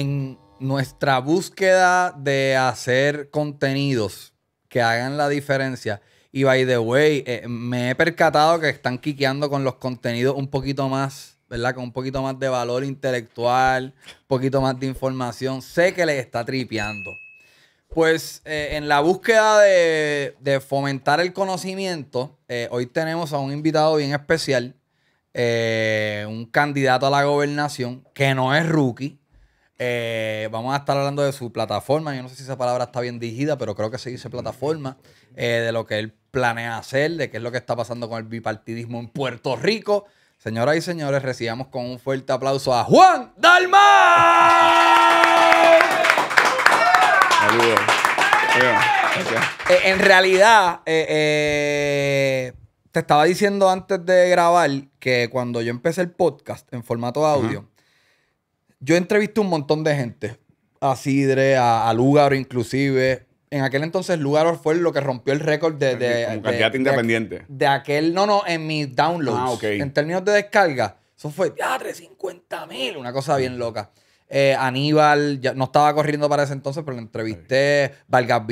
en nuestra búsqueda de hacer contenidos que hagan la diferencia. Y by the way, eh, me he percatado que están quiqueando con los contenidos un poquito más, ¿verdad? Con un poquito más de valor intelectual, un poquito más de información. Sé que les está tripeando. Pues eh, en la búsqueda de, fomentar el conocimiento, eh, hoy tenemos a un invitado bien especial, un candidato a la gobernación que no es rookie, eh, vamos a estar hablando de su plataforma. Yo no sé si esa palabra está bien dirigida, pero creo que se dice plataforma. Eh, de lo que él planea hacer, de qué es lo que está pasando con el bipartidismo en Puerto Rico. Señoras y señores, recibamos con un fuerte aplauso a Juan Dalma. Saludos. Eh, en realidad, te estaba diciendo antes de grabar que cuando yo empecé el podcast en formato audio, yo entrevisté un montón de gente. A Sidre, a, lugar inclusive. En aquel entonces lugar fue lo que rompió el récord de... de Como de, independiente. De, aquel... No, no, en mis downloads. Ah, ok. En términos de descarga. Eso fue, ya, 350 mil. Una cosa bien loca. Eh, Aníbal, ya, no estaba corriendo para ese entonces, pero lo entrevisté. Okay. Vargas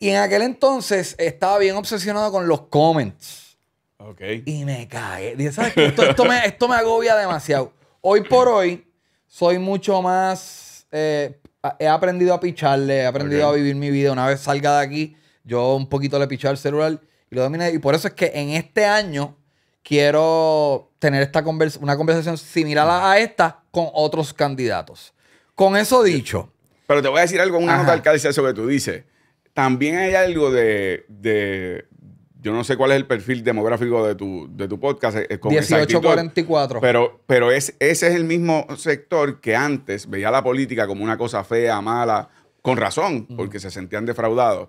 Y en aquel entonces estaba bien obsesionado con los comments. Ok. Y me cae Dije, ¿sabes qué? esto, me, esto me agobia demasiado. Hoy por hoy, soy mucho más. Eh, he aprendido a picharle, he aprendido a vivir mi vida. Una vez salga de aquí, yo un poquito le piché al celular y lo dominé. Y por eso es que en este año quiero tener esta una conversación similar a esta con otros candidatos. Con eso dicho. Pero te voy a decir algo, una nota al sobre tú dices. También hay algo de yo no sé cuál es el perfil demográfico de tu, de tu podcast. 1844. Pero, pero es, ese es el mismo sector que antes veía la política como una cosa fea, mala, con razón, porque se sentían defraudados.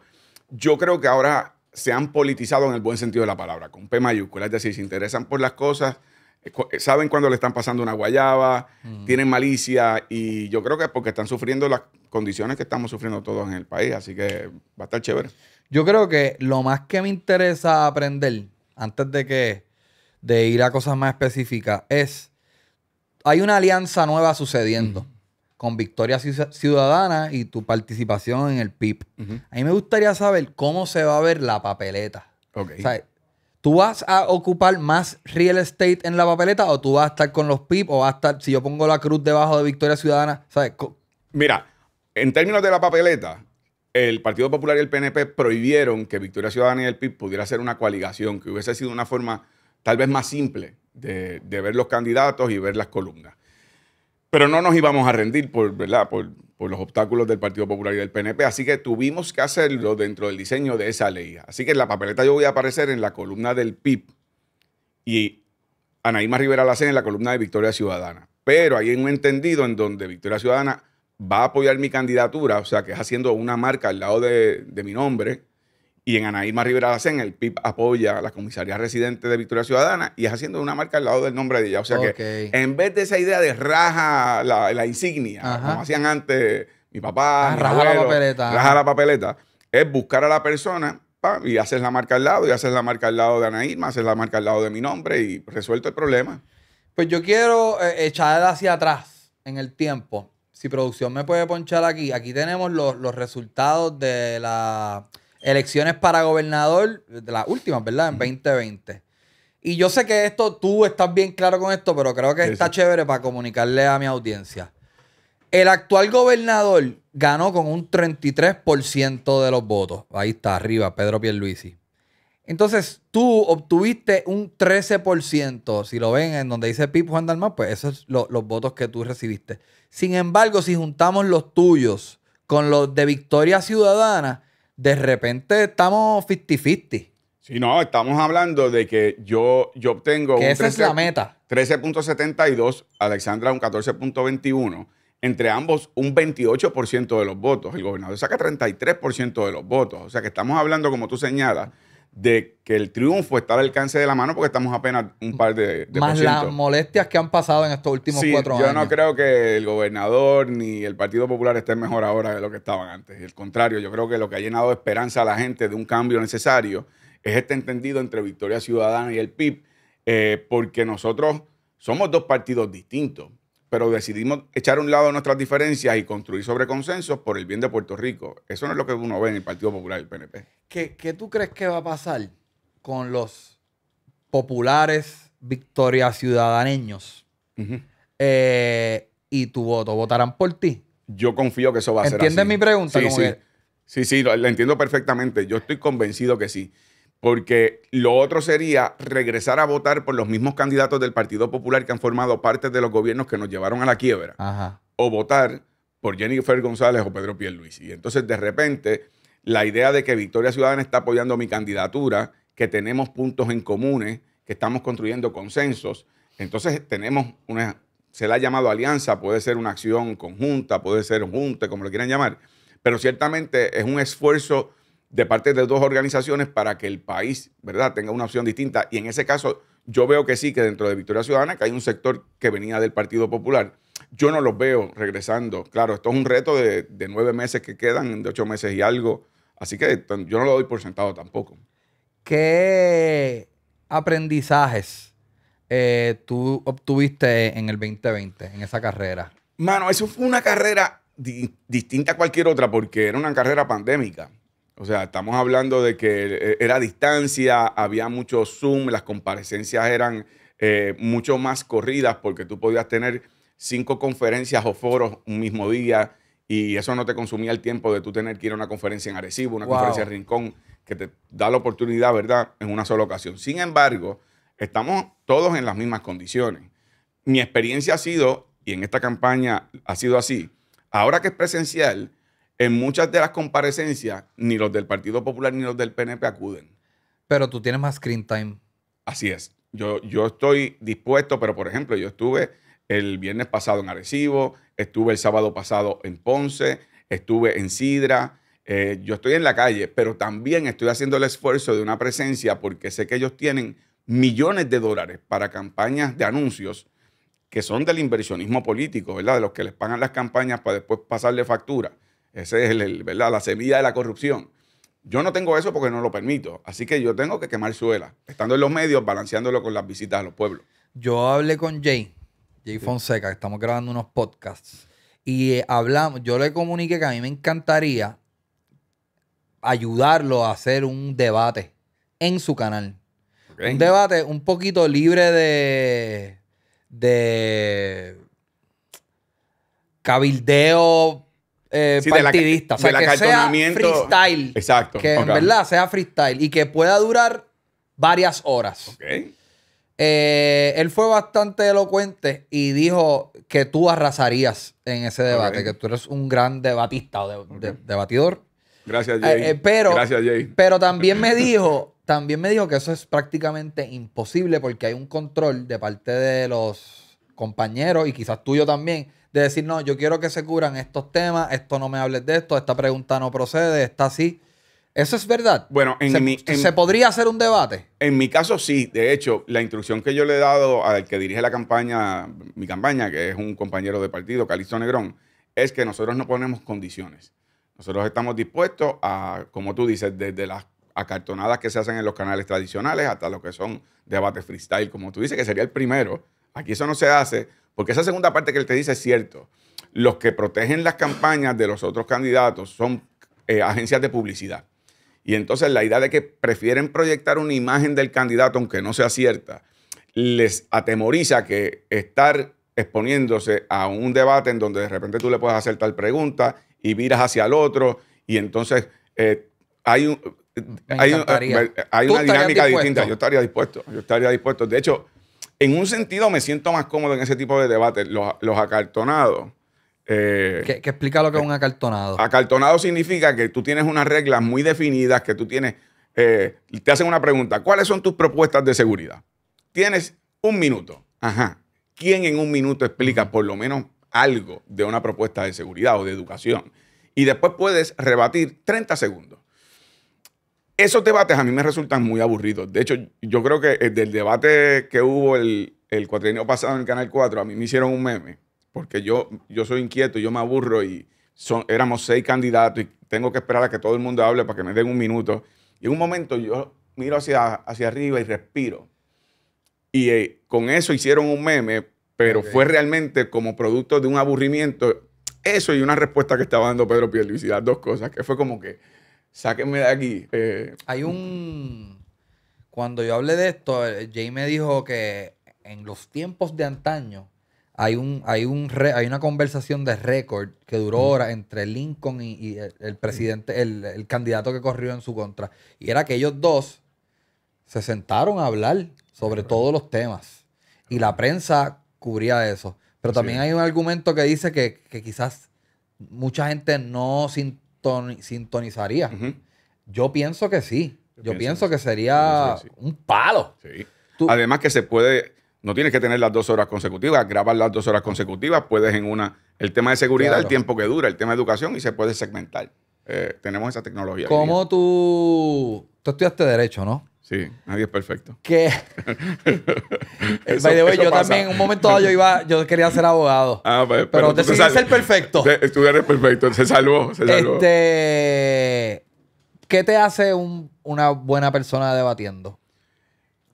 Yo creo que ahora se han politizado en el buen sentido de la palabra, con P mayúscula, es decir, se interesan por las cosas, eh, eh, saben cuando le están pasando una guayaba, tienen malicia y yo creo que es porque están sufriendo las condiciones que estamos sufriendo todos en el país, así que va a estar chévere. Yo creo que lo más que me interesa aprender, antes de que de ir a cosas más específicas, es hay una alianza nueva sucediendo. Con Victoria Ciudadana y tu participación en el PIB. A mí me gustaría saber cómo se va a ver la papeleta. ¿Tú vas a ocupar más real estate en la papeleta o tú vas a estar con los PIB o vas a estar, si yo pongo la cruz debajo de Victoria Ciudadana, ¿sabes? Mira, en términos de la papeleta, el Partido Popular y el PNP prohibieron que Victoria Ciudadana y el PIB pudiera ser una coaligación, que hubiese sido una forma tal vez más simple de, ver los candidatos y ver las columnas. Pero no nos íbamos a rendir por, Por, los obstáculos del Partido Popular y del PNP, así que tuvimos que hacerlo dentro del diseño de esa ley. Así que en la papeleta yo voy a aparecer en la columna del PIB y Anaíma Rivera Lacen en la columna de Victoria Ciudadana. Pero hay un entendido en donde Victoria Ciudadana va a apoyar mi candidatura, o sea, que es haciendo una marca al lado de, mi nombre. Y en Anaíma Rivera en el PIB apoya a la comisaría residente de Victoria Ciudadana y es haciendo una marca al lado del nombre de ella. O sea que en vez de esa idea de raja la, insignia, como hacían antes mi papá, ah, raja la papeleta. Raja la papeleta. Es buscar a la persona y haces la marca al lado, y haces la marca al lado de Anaíma, haces la marca al lado de mi nombre y resuelto el problema. Pues yo quiero eh, echar hacia atrás en el tiempo si producción me puede ponchar aquí, aquí tenemos los, resultados de las elecciones para gobernador, de las últimas, ¿verdad? En 2020. Y yo sé que esto, tú estás bien claro con esto, pero creo que está chévere para comunicarle a mi audiencia. El actual gobernador ganó con un 33% de los votos. Ahí está, arriba, Pedro Pierluisi. Entonces, tú obtuviste un 13%. Si lo ven en donde dice Pip Juan Dalmas, pues esos son los votos que tú recibiste. Sin embargo, si juntamos los tuyos con los de Victoria Ciudadana, de repente estamos 50-50. Sí, no, estamos hablando de que yo, yo obtengo... la meta. 13.72, Alexandra un 14.21 entre ambos un 28% de los votos. El gobernador saca 33% de los votos. O sea que estamos hablando, como tú señalas, de que el triunfo está al alcance de la mano porque estamos apenas un par de, de Más las molestias que han pasado en estos últimos cuatro años. Yo no creo que el gobernador ni el Partido Popular estén mejor ahora de lo que estaban antes. El contrario, yo creo que lo que ha llenado de esperanza a la gente de un cambio necesario es este entendido entre Victoria Ciudadana y el PIB, eh, porque nosotros somos dos partidos distintos pero decidimos echar a un lado nuestras diferencias y construir sobre consensos por el bien de Puerto Rico. Eso no es lo que uno ve en el Partido Popular y el PNP. ¿Qué, tú crees que va a pasar con los populares victorias ciudadaneños? Eh, y tu voto, ¿votarán por ti? Yo confío que eso va a ser así. ¿Entiendes mi pregunta? Sí, sí. sí, sí, la entiendo perfectamente. Yo estoy convencido que sí porque lo otro sería regresar a votar por los mismos candidatos del Partido Popular que han formado parte de los gobiernos que nos llevaron a la quiebra, o votar por Jennifer González o Pedro Pierluisi. Y entonces de repente la idea de que Victoria Ciudadana está apoyando mi candidatura, que tenemos puntos en comunes, que estamos construyendo consensos, entonces tenemos una, se la ha llamado alianza, puede ser una acción conjunta, puede ser un junte, como lo quieran llamar, pero ciertamente es un esfuerzo de parte de dos organizaciones para que el país, ¿verdad?, tenga una opción distinta. Y en ese caso, yo veo que sí, que dentro de Victoria Ciudadana, que hay un sector que venía del Partido Popular. Yo no los veo regresando. Claro, esto es un reto de, nueve meses que quedan, de ocho meses y algo. Así que yo no lo doy por sentado tampoco. ¿Qué aprendizajes eh, tú obtuviste en el 2020, en esa carrera? Mano, eso fue una carrera distinta a cualquier otra porque era una carrera pandémica. O sea, estamos hablando de que eh, era distancia, había mucho Zoom, las comparecencias eran eh, mucho más corridas porque tú podías tener cinco conferencias o foros un mismo día y eso no te consumía el tiempo de tú tener que ir a una conferencia en Arecibo, una conferencia en Rincón, que te da la oportunidad, ¿verdad?, en una sola ocasión. Sin embargo, estamos todos en las mismas condiciones. Mi experiencia ha sido, y en esta campaña ha sido así, ahora que es presencial, en muchas de las comparecencias, ni los del Partido Popular ni los del PNP acuden. Pero tú tienes más screen time. Así es. Yo, yo estoy dispuesto, pero por ejemplo, yo estuve el viernes pasado en Arecibo, estuve el sábado pasado en Ponce, estuve en Sidra. Eh, yo estoy en la calle, pero también estoy haciendo el esfuerzo de una presencia porque sé que ellos tienen millones de dólares para campañas de anuncios que son del inversionismo político, ¿verdad? De los que les pagan las campañas para después pasarle factura esa es el, ¿verdad? la semilla de la corrupción. Yo no tengo eso porque no lo permito. Así que yo tengo que quemar suela, estando en los medios, balanceándolo con las visitas a los pueblos. Yo hablé con Jay, Jay Fonseca, que estamos grabando unos podcasts. Y eh, hablamos, yo le comuniqué que a mí me encantaría ayudarlo a hacer un debate en su canal. Un debate un poquito libre de. de. cabildeo eh, partidista. o sea, que sea freestyle. Exacto. Que en verdad sea freestyle y que pueda durar varias horas. Eh, él fue bastante elocuente y dijo que tú arrasarías en ese debate, que tú eres un gran debatista o debatidor. Gracias, eh, Jay. pero, Gracias, Jay. Pero también me dijo, también me dijo que eso es prácticamente imposible porque hay un control de parte de los compañeros y quizás tuyo también de decir, no, yo quiero que se curan estos temas, esto no me hables de esto, esta pregunta no procede, está así. ¿Eso es verdad? Bueno, se, ¿se podría hacer un debate? En mi caso sí. De hecho, la instrucción que yo le he dado al que dirige la campaña, mi campaña, que es un compañero de partido, Calixto Negrón, es que nosotros no ponemos condiciones. Nosotros estamos dispuestos a, como tú dices, desde las acartonadas que se hacen en los canales tradicionales hasta lo que son debates freestyle, como tú dices, que sería el primero. Aquí eso no se hace porque esa segunda parte que él te dice es cierto. Los que protegen las campañas de los otros candidatos son eh, agencias de publicidad. Y entonces la idea de que prefieren proyectar una imagen del candidato, aunque no sea cierta, les atemoriza que estar exponiéndose a un debate en donde de repente tú le puedes hacer tal pregunta y miras hacia el otro y entonces eh, hay, eh, una dinámica distinta. Yo estaría dispuesto, yo estaría dispuesto. De hecho, en un sentido me siento más cómodo en ese tipo de debates, los, acartonados. Eh, ¿Qué explica lo que es un eh, acartonado. Acartonado significa que tú tienes unas reglas muy definidas, que tú tienes, eh, te hacen una pregunta, ¿cuáles son tus propuestas de seguridad? Tienes un minuto. Ajá. ¿Quién en un minuto explica por lo menos algo de una propuesta de seguridad o de educación? Y después puedes rebatir 30 segundos. Esos debates a mí me resultan muy aburridos. De hecho, yo creo que eh, del debate que hubo el, el cuatrienio pasado en el Canal 4, a mí me hicieron un meme, porque yo, yo soy inquieto, yo me aburro y son, éramos seis candidatos y tengo que esperar a que todo el mundo hable para que me den un minuto. Y en un momento yo miro hacia, hacia arriba y respiro. Y eh, con eso hicieron un meme, pero fue realmente como producto de un aburrimiento. Eso y una respuesta que estaba dando Pedro Pierluisi, las dos cosas, que fue como que sáquenme de aquí. Eh. Hay un... Cuando yo hablé de esto, eh, Jay me dijo que en los tiempos de antaño, hay un hay hay una conversación de récord que duró horas entre Lincoln y, el, presidente el, candidato que corrió en su contra y era que ellos dos se sentaron a hablar sobre todos los temas y la prensa cubría eso pero también hay un argumento que dice que, quizás mucha gente no sintió sintonizaría. Yo pienso que sí. Yo, pienso, que sería un palo. Además que se puede, no tienes que tener las dos horas consecutivas, grabar las dos horas consecutivas, puedes en una, el tema de seguridad, el tiempo que dura, el tema de educación y se puede segmentar. Eh, tenemos esa tecnología. ¿Cómo tú, tú estudiaste derecho, no? Sí, nadie es perfecto. ¿Qué? Eh, by the yo también en un momento yo iba, yo quería ser abogado. Ah, pues, pero, pero decidí ser perfecto. Estudiar tú perfecto, se salvó, se salvó. Este, ¿Qué te hace una buena persona debatiendo?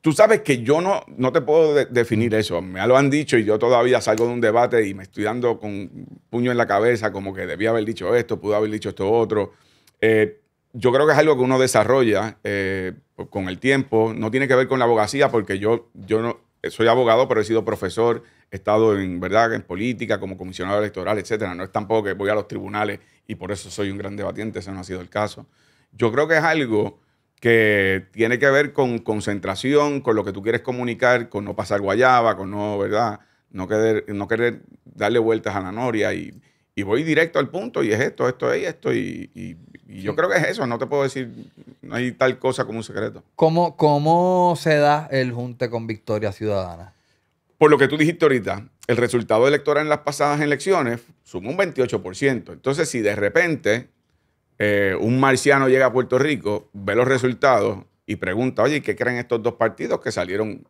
Tú sabes que yo no, no te puedo definir eso. Me lo han dicho y yo todavía salgo de un debate y me estoy dando con puño en la cabeza, como que debía haber dicho esto, pudo haber dicho esto otro. Eh, yo creo que es algo que uno desarrolla eh, con el tiempo. No tiene que ver con la abogacía, porque yo, yo no, soy abogado, pero he sido profesor, he estado en verdad en política, como comisionado electoral, etcétera. No es tampoco que voy a los tribunales y por eso soy un gran debatiente, ese no ha sido el caso. Yo creo que es algo que tiene que ver con concentración, con lo que tú quieres comunicar, con no pasar guayaba, con no, ¿verdad? No querer, no querer darle vueltas a la noria y, y voy directo al punto y es esto, esto es esto y, yo creo que es eso, no te puedo decir, no hay tal cosa como un secreto. ¿Cómo, cómo se da el junte con Victoria Ciudadana? Por lo que tú dijiste ahorita, el resultado electoral en las pasadas elecciones sumó un 28%. Entonces, si de repente eh, un marciano llega a Puerto Rico, ve los resultados y pregunta, oye, ¿qué creen estos dos partidos que salieron,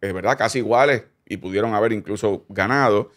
es verdad, casi iguales y pudieron haber incluso ganado?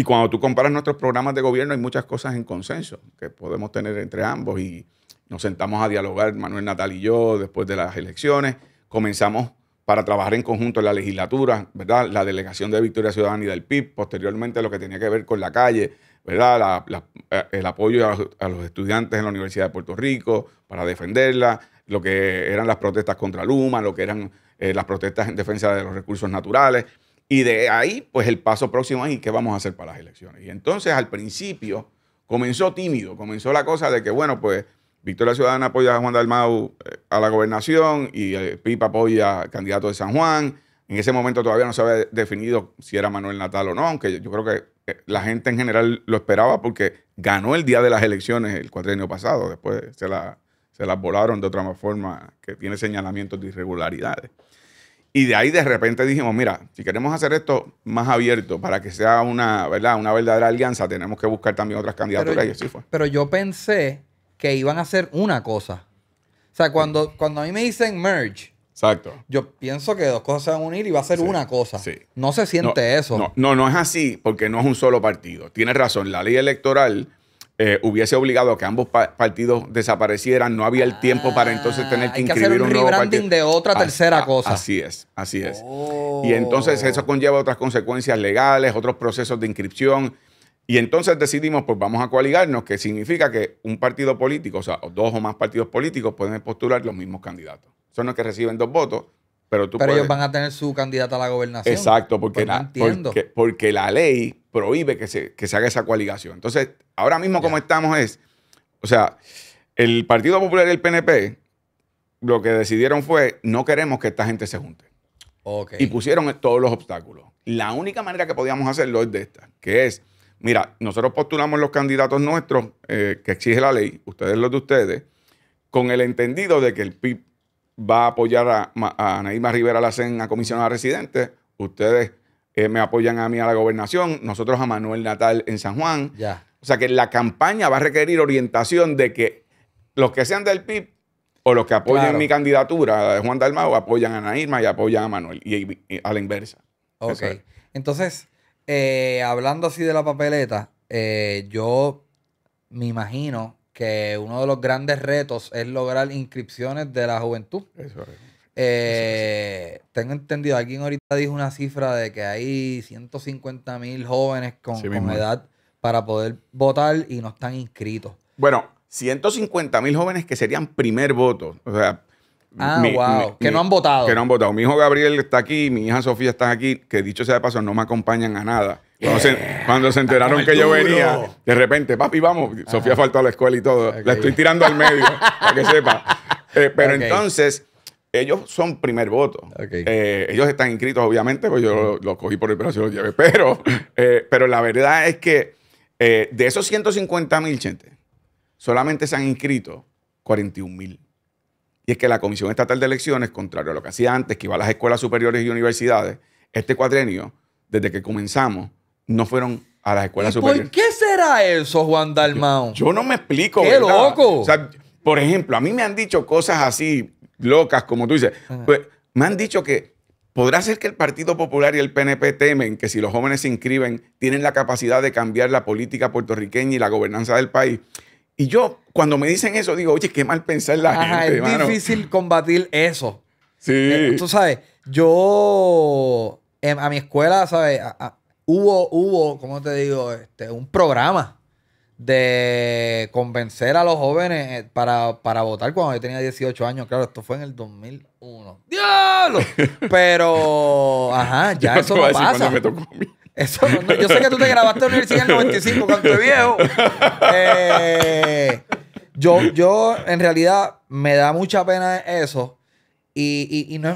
Y cuando tú comparas nuestros programas de gobierno, hay muchas cosas en consenso que podemos tener entre ambos. Y nos sentamos a dialogar, Manuel Natal y yo, después de las elecciones. Comenzamos para trabajar en conjunto en la legislatura, ¿verdad? La delegación de Victoria Ciudadana y del PIB, posteriormente lo que tenía que ver con la calle, ¿verdad? Eh, el apoyo a los, estudiantes en la Universidad de Puerto Rico para defenderla, lo que eran las protestas contra Luma, lo que eran eh, las protestas en defensa de los recursos naturales. Y de ahí, pues el paso próximo es qué vamos a hacer para las elecciones. Y entonces al principio comenzó tímido, comenzó la cosa de que, bueno, pues Victoria Ciudadana apoya a Juan Dalmau eh, a la gobernación y eh, Pipa apoya al candidato de San Juan. En ese momento todavía no se había definido si era Manuel Natal o no, aunque yo creo que eh, la gente en general lo esperaba porque ganó el día de las elecciones el cuatrienio pasado. Después se la, se las volaron de otra forma que tiene señalamientos de irregularidades. Y de ahí de repente dijimos, mira, si queremos hacer esto más abierto para que sea una, ¿verdad? una verdadera alianza, tenemos que buscar también otras candidaturas. y así fue. Pero yo pensé que iban a hacer una cosa. O sea, cuando, cuando a mí me dicen merge, Exacto. Yo pienso que dos cosas se van a unir y va a ser una cosa. No se siente eso. No, no, no es así porque no es un solo partido. Tienes razón. La ley electoral eh, hubiese obligado a que ambos partidos desaparecieran, no había el tiempo para entonces tener que, ah, inscribir un, rebranding de otra tercera cosa. Así es, así es. Y oh. entonces eso conlleva otras consecuencias legales, otros procesos de inscripción. Y entonces decidimos, pues vamos a coaligarnos, que significa que un partido político, o sea, dos o más partidos políticos pueden postular los mismos candidatos. Son los que reciben dos votos, pero tú Pero ellos van a tener su candidata a la gobernación. Exacto, porque pues la ley prohíbe que se, que se haga esa coaligación. Entonces, ahora mismo como estamos es, o sea, el Partido Popular y el PNP lo que decidieron fue no queremos que esta gente se junte. Y pusieron todos los obstáculos. La única manera que podíamos hacerlo es de esta, que es, mira, nosotros postulamos los candidatos nuestros eh, que exige la ley, ustedes los de ustedes, con el entendido de que el PIB va a apoyar a, a Anaíma Rivera Lacen a comisionada residente, ustedes eh, me apoyan a mí a la gobernación, nosotros a Manuel Natal en San Juan. O sea que la campaña va a requerir orientación de que los que sean del PIB o los que apoyen mi candidatura de Juan Dalmao apoyan a Nairma y apoyan a Manuel, y, a la inversa. Ok. Entonces, eh, hablando así de la papeleta, eh, yo me imagino que uno de los grandes retos es lograr inscripciones de la juventud. Eso es. Eh, tengo entendido, alguien ahorita dijo una cifra de que hay 150 mil jóvenes con, edad para poder votar y no están inscritos. Bueno, 150 mil jóvenes que serían primer voto. O sea, ah, wow. que no han votado. Que no han votado. Mi hijo Gabriel está aquí, mi hija Sofía está aquí, que dicho sea de paso, no me acompañan a nada. Cuando, se, enteraron que yo venía, de repente, papi, vamos, Sofía faltó a la escuela y todo. La estoy tirando al medio, para que sepa. Eh, pero entonces, ellos son primer voto. Eh, ellos están inscritos, obviamente, pues yo los cogí por el brazo y los llevé. Pero, eh, pero la verdad es que eh, de esos 150 mil, gente, solamente se han inscrito 41 mil. Y es que la Comisión Estatal de Elecciones, contrario a lo que hacía antes, que iba a las escuelas superiores y universidades, este cuadrenio, desde que comenzamos, no fueron a las escuelas superiores. ¿Por qué será eso, Juan Dalmao? Yo, no me explico. ¡Qué loco! por ejemplo, a mí me han dicho cosas así locas, como tú dices. Pues, me han dicho que podrá ser que el Partido Popular y el PNP temen que si los jóvenes se inscriben, tienen la capacidad de cambiar la política puertorriqueña y la gobernanza del país. Y yo, cuando me dicen eso, digo, oye, qué mal pensar la Ajá, Es difícil combatir eso. Sí. Eh, tú sabes, yo em, a mi escuela, ¿sabes? hubo, hubo, ¿cómo te digo? Este, un programa de convencer a los jóvenes eh, para, para, votar cuando yo tenía 18 años. Claro, esto fue en el 2001. ¡Diablo! Pero, ajá, ya eso no, pasa. Eso, no, yo sé que tú te grabaste en universidad en el 95 cuando te viejo. Eh, yo, yo, en realidad, me da mucha pena eso. Y, y, no,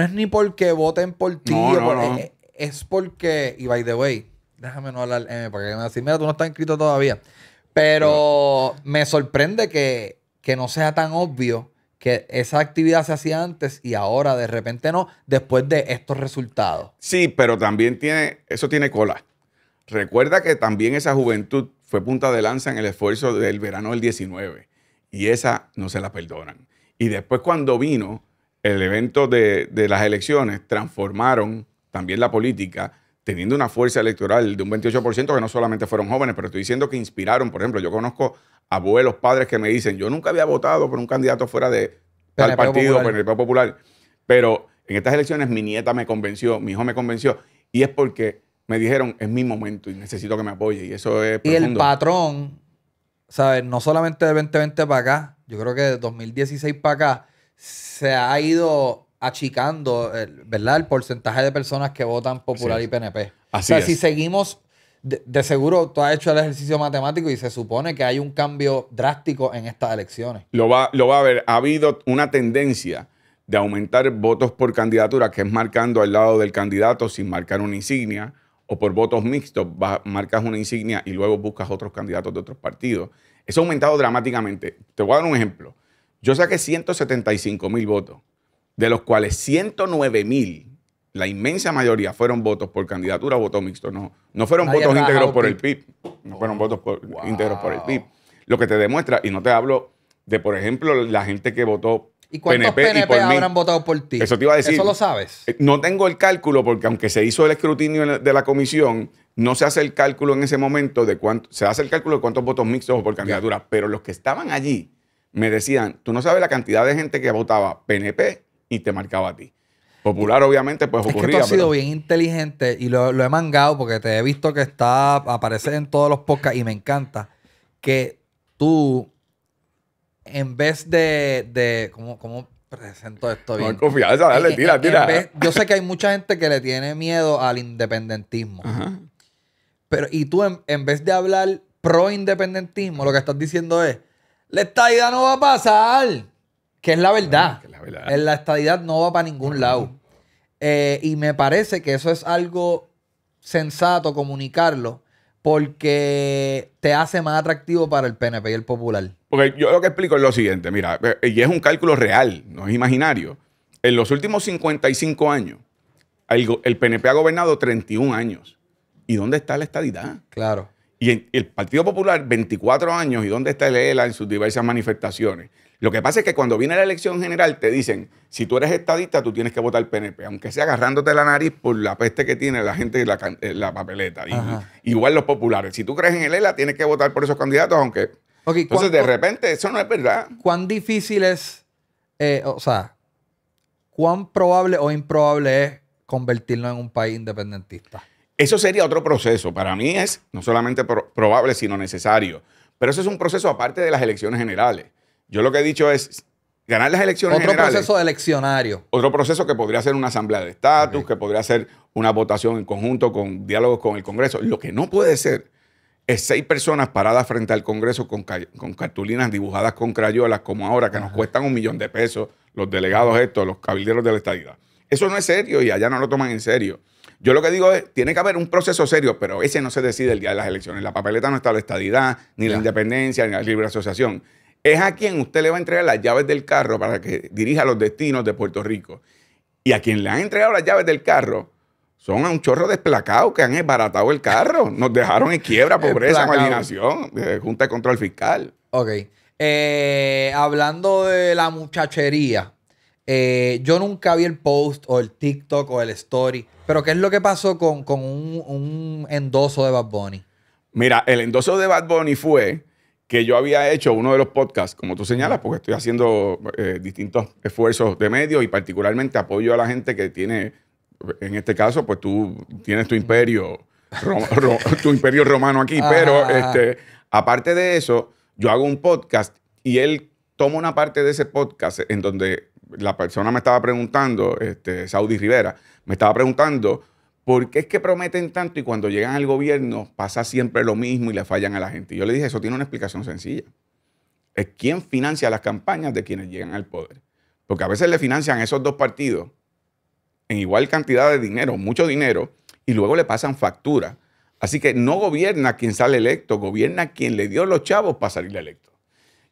es ni porque voten por ti. Eh, es, porque, y by the way, déjame no hablar M, eh, porque me decir mira, tú no estás inscrito todavía. Pero me sorprende que, no sea tan obvio que esa actividad se hacía antes y ahora de repente no, después de estos resultados. Sí, pero también tiene, eso tiene cola. Recuerda que también esa juventud fue punta de lanza en el esfuerzo del verano del 19 y esa no se la perdonan. Y después cuando vino el evento de las elecciones, transformaron también la política teniendo una fuerza electoral de un 28%, que no solamente fueron jóvenes, pero estoy diciendo que inspiraron. Por ejemplo, yo conozco abuelos, padres que me dicen, yo nunca había votado por un candidato fuera de tal partido, por el Popular, pero en estas elecciones mi nieta me convenció, mi hijo me convenció, y es porque me dijeron, es mi momento y necesito que me apoye, y eso es... Y el patrón, ¿sabes? No solamente de 2020 para acá, yo creo que de 2016 para acá, se ha ido achicando, ¿verdad? El porcentaje de personas que votan popular y PNP. Así o sea, si seguimos, de, seguro tú has hecho el ejercicio matemático y se supone que hay un cambio drástico en estas elecciones. Lo va, lo va a haber. Ha habido una tendencia de aumentar votos por candidatura, que es marcando al lado del candidato sin marcar una insignia, o por votos mixtos, marcas una insignia y luego buscas otros candidatos de otros partidos. Eso ha aumentado dramáticamente. Te voy a dar un ejemplo. Yo saqué 175 mil votos de los cuales 109 mil, la inmensa mayoría fueron votos por candidatura o voto mixto. No, no fueron votos íntegros por el PIB. No fueron votos por, íntegros por el PIB. Lo que te demuestra, y no te hablo de, por ejemplo, la gente que votó ¿Y cuántos PNP, habrán votado por ti? Eso te iba a decir. Eso lo sabes. Eh, no tengo el cálculo porque aunque se hizo el escrutinio de la comisión, no se hace el cálculo en ese momento de cuánto, se hace el cálculo de cuántos votos mixtos o por candidatura, pero los que estaban allí me decían, tú no sabes la cantidad de gente que votaba PNP y te marcaba a ti. Popular, obviamente, pues ocurría. Es que tú has sido bien inteligente y lo, he mangado porque te he visto que está, aparece en todos los podcasts y me encanta que tú, en vez de, de ¿cómo, presento esto bien? confianza, dale, tira, tira. yo sé que hay mucha gente que le tiene miedo al independentismo. Pero, y tú, en, vez de hablar pro-independentismo, lo que estás diciendo es, la estadía no va a pasar. Que es la verdad. la, eh, En la estadidad no va para ningún lado. Eh, y me parece que eso es algo sensato comunicarlo porque te hace más atractivo para el PNP y el popular. Porque yo lo que explico es lo siguiente, mira, eh, y es un cálculo real, no es imaginario. En los últimos 55 años, el, el PNP ha gobernado 31 años. ¿Y dónde está la estadidad? Claro. Y el Partido Popular, 24 años, ¿y dónde está el ELA en sus diversas manifestaciones? Lo que pasa es que cuando viene la elección general te dicen, si tú eres estadista, tú tienes que votar PNP, aunque sea agarrándote la nariz por la peste que tiene la gente la, la papeleta. igual los populares. Si tú crees en el ELA, tienes que votar por esos candidatos, aunque... Entonces, de repente, eso no es verdad. ¿Cuán difícil es, eh, o sea, cuán probable o improbable es convertirnos en un país independentista? Eso sería otro proceso. Para mí es no solamente probable, sino necesario. Pero eso es un proceso aparte de las elecciones generales. Yo lo que he dicho es ganar las elecciones generales. Otro proceso eleccionario. Otro proceso que podría ser una asamblea de estatus, que podría ser una votación en conjunto con diálogos con el Congreso. Lo que no puede ser es seis personas paradas frente al Congreso con, cartulinas dibujadas con crayolas, como ahora, que nos cuestan un millón de pesos los delegados estos, los cabilderos de la estadidad. Eso no es serio y allá no lo toman en serio. Yo lo que digo es, tiene que haber un proceso serio, pero ese no se decide el día de las elecciones. La papeleta no está la estadidad, ni la independencia, ni la libre asociación. Es a quien usted le va a entregar las llaves del carro para que dirija los destinos de Puerto Rico. Y a quien le han entregado las llaves del carro son a un chorro desplacado que han esbaratado el carro. Nos dejaron en quiebra, pobreza, marginación, eh, Junta de Control Fiscal. Ok. Eh, hablando de la muchachería, eh, yo nunca vi el post o el TikTok o el story. Pero, ¿qué es lo que pasó con, un, endoso de Bad Bunny? Mira, el endoso de Bad Bunny fue que yo había hecho uno de los podcasts, como tú señalas, porque estoy haciendo eh, distintos esfuerzos de medios y particularmente apoyo a la gente que tiene, en este caso, pues tú tienes tu imperio, tu imperio romano aquí, pero este, aparte de eso, yo hago un podcast y él toma una parte de ese podcast en donde la persona me estaba preguntando, este, Saudi Rivera, me estaba preguntando por qué es que prometen tanto y cuando llegan al gobierno pasa siempre lo mismo y le fallan a la gente. Y yo le dije, eso tiene una explicación sencilla. Es quién financia las campañas de quienes llegan al poder. Porque a veces le financian esos dos partidos en igual cantidad de dinero, mucho dinero, y luego le pasan factura. Así que no gobierna quien sale electo, gobierna quien le dio los chavos para salir electo.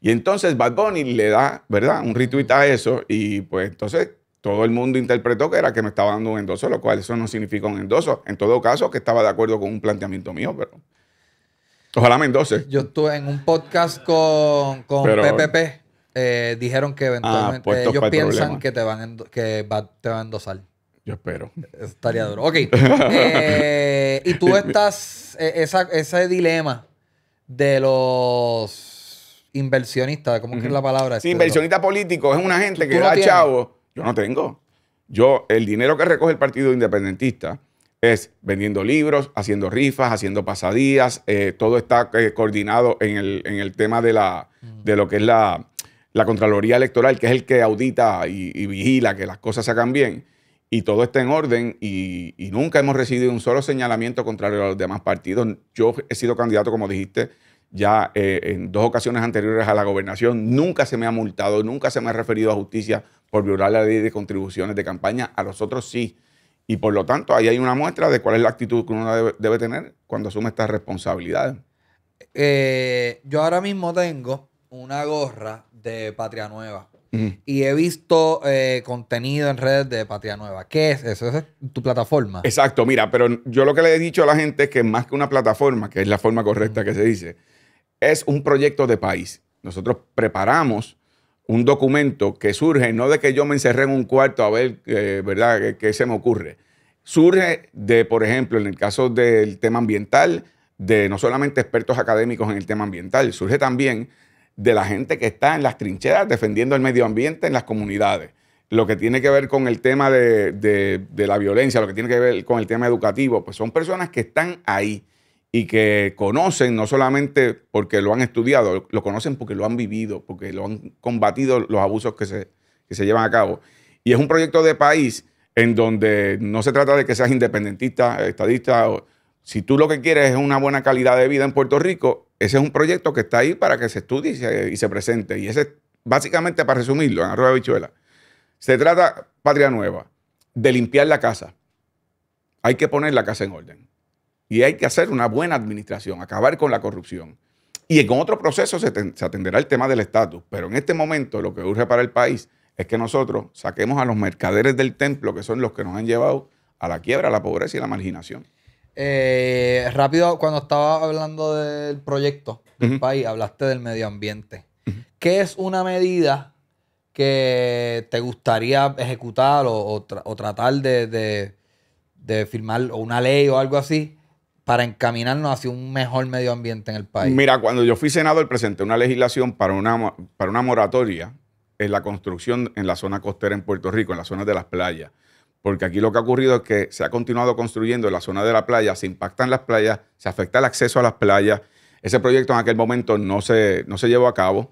Y entonces Bad Bunny le da, ¿verdad? Un retweet a eso y pues entonces todo el mundo interpretó que era que me estaba dando un endoso, lo cual eso no significa un endoso. En todo caso, que estaba de acuerdo con un planteamiento mío, pero... Ojalá me endose. Yo estuve en un podcast con, con PPP. Eh, dijeron que ah, eventualmente pues, ellos piensan que, te van, que a endosar. Yo espero. estaría duro. Ok. Eh, y tú estás, eh, esa, ese dilema de los inversionista, ¿cómo es la palabra? Este, inversionista político es una gente que da chavo. Yo no tengo. Yo, el dinero que recoge el Partido Independentista es vendiendo libros, haciendo rifas, haciendo pasadías. Eh, todo está eh, coordinado en el, tema de, la, mm. de lo que es la, Contraloría Electoral, que es el que audita y, vigila que las cosas se hagan bien. Y todo está en orden y, y nunca hemos recibido un solo señalamiento contrario a los demás partidos. Yo he sido candidato, como dijiste, ya eh, en dos ocasiones anteriores a la gobernación, nunca se me ha multado, nunca se me ha referido a justicia por violar la ley de contribuciones de campaña, a los otros sí. Y por lo tanto, ahí hay una muestra de cuál es la actitud que uno debe, tener cuando asume estas responsabilidades. Eh, yo ahora mismo tengo una gorra de Patria Nueva. Y he visto eh, contenido en redes de Patria Nueva. ¿Qué es eso? es tu plataforma? Exacto, mira, pero yo lo que le he dicho a la gente es que más que una plataforma, que es la forma correcta que se dice, es un proyecto de país. Nosotros preparamos un documento que surge, no de que yo me encerré en un cuarto a ver, eh, ¿verdad?, ¿Qué, se me ocurre. Surge de, por ejemplo, en el caso del tema ambiental, de no solamente expertos académicos en el tema ambiental, surge también de la gente que está en las trincheras defendiendo el medio ambiente en las comunidades. Lo que tiene que ver con el tema de, de la violencia, lo que tiene que ver con el tema educativo, pues son personas que están ahí y que conocen no solamente porque lo han estudiado, lo conocen porque lo han vivido, porque lo han combatido los abusos que se, se llevan a cabo. Y es un proyecto de país en donde no se trata de que seas independentista, estadista. si tú lo que quieres es una buena calidad de vida en Puerto Rico, ese es un proyecto que está ahí para que se estudie y se, presente. Y ese, básicamente, para resumirlo, en Arroyo de Bichuela, se trata, Patria Nueva, de limpiar la casa. Hay que poner la casa en orden. Y hay que hacer una buena administración, acabar con la corrupción. Y con otro proceso se, atenderá el tema del estatus. Pero en este momento lo que urge para el país es que nosotros saquemos a los mercaderes del templo, que son los que nos han llevado a la quiebra, a la pobreza y a la marginación. Eh, rápido, cuando estaba hablando del proyecto del país, hablaste del medio ambiente. ¿Qué es una medida que te gustaría ejecutar o, tratar de, de firmar una ley o algo así para encaminarnos hacia un mejor medio ambiente en el país? Mira, cuando yo fui senador presenté una legislación para una, para una moratoria en la construcción en la zona costera en Puerto Rico, en las zonas de las playas. Porque aquí lo que ha ocurrido es que se ha continuado construyendo en la zona de la playa, se impactan las playas, se afecta el acceso a las playas. Ese proyecto en aquel momento no se, no se llevó a cabo.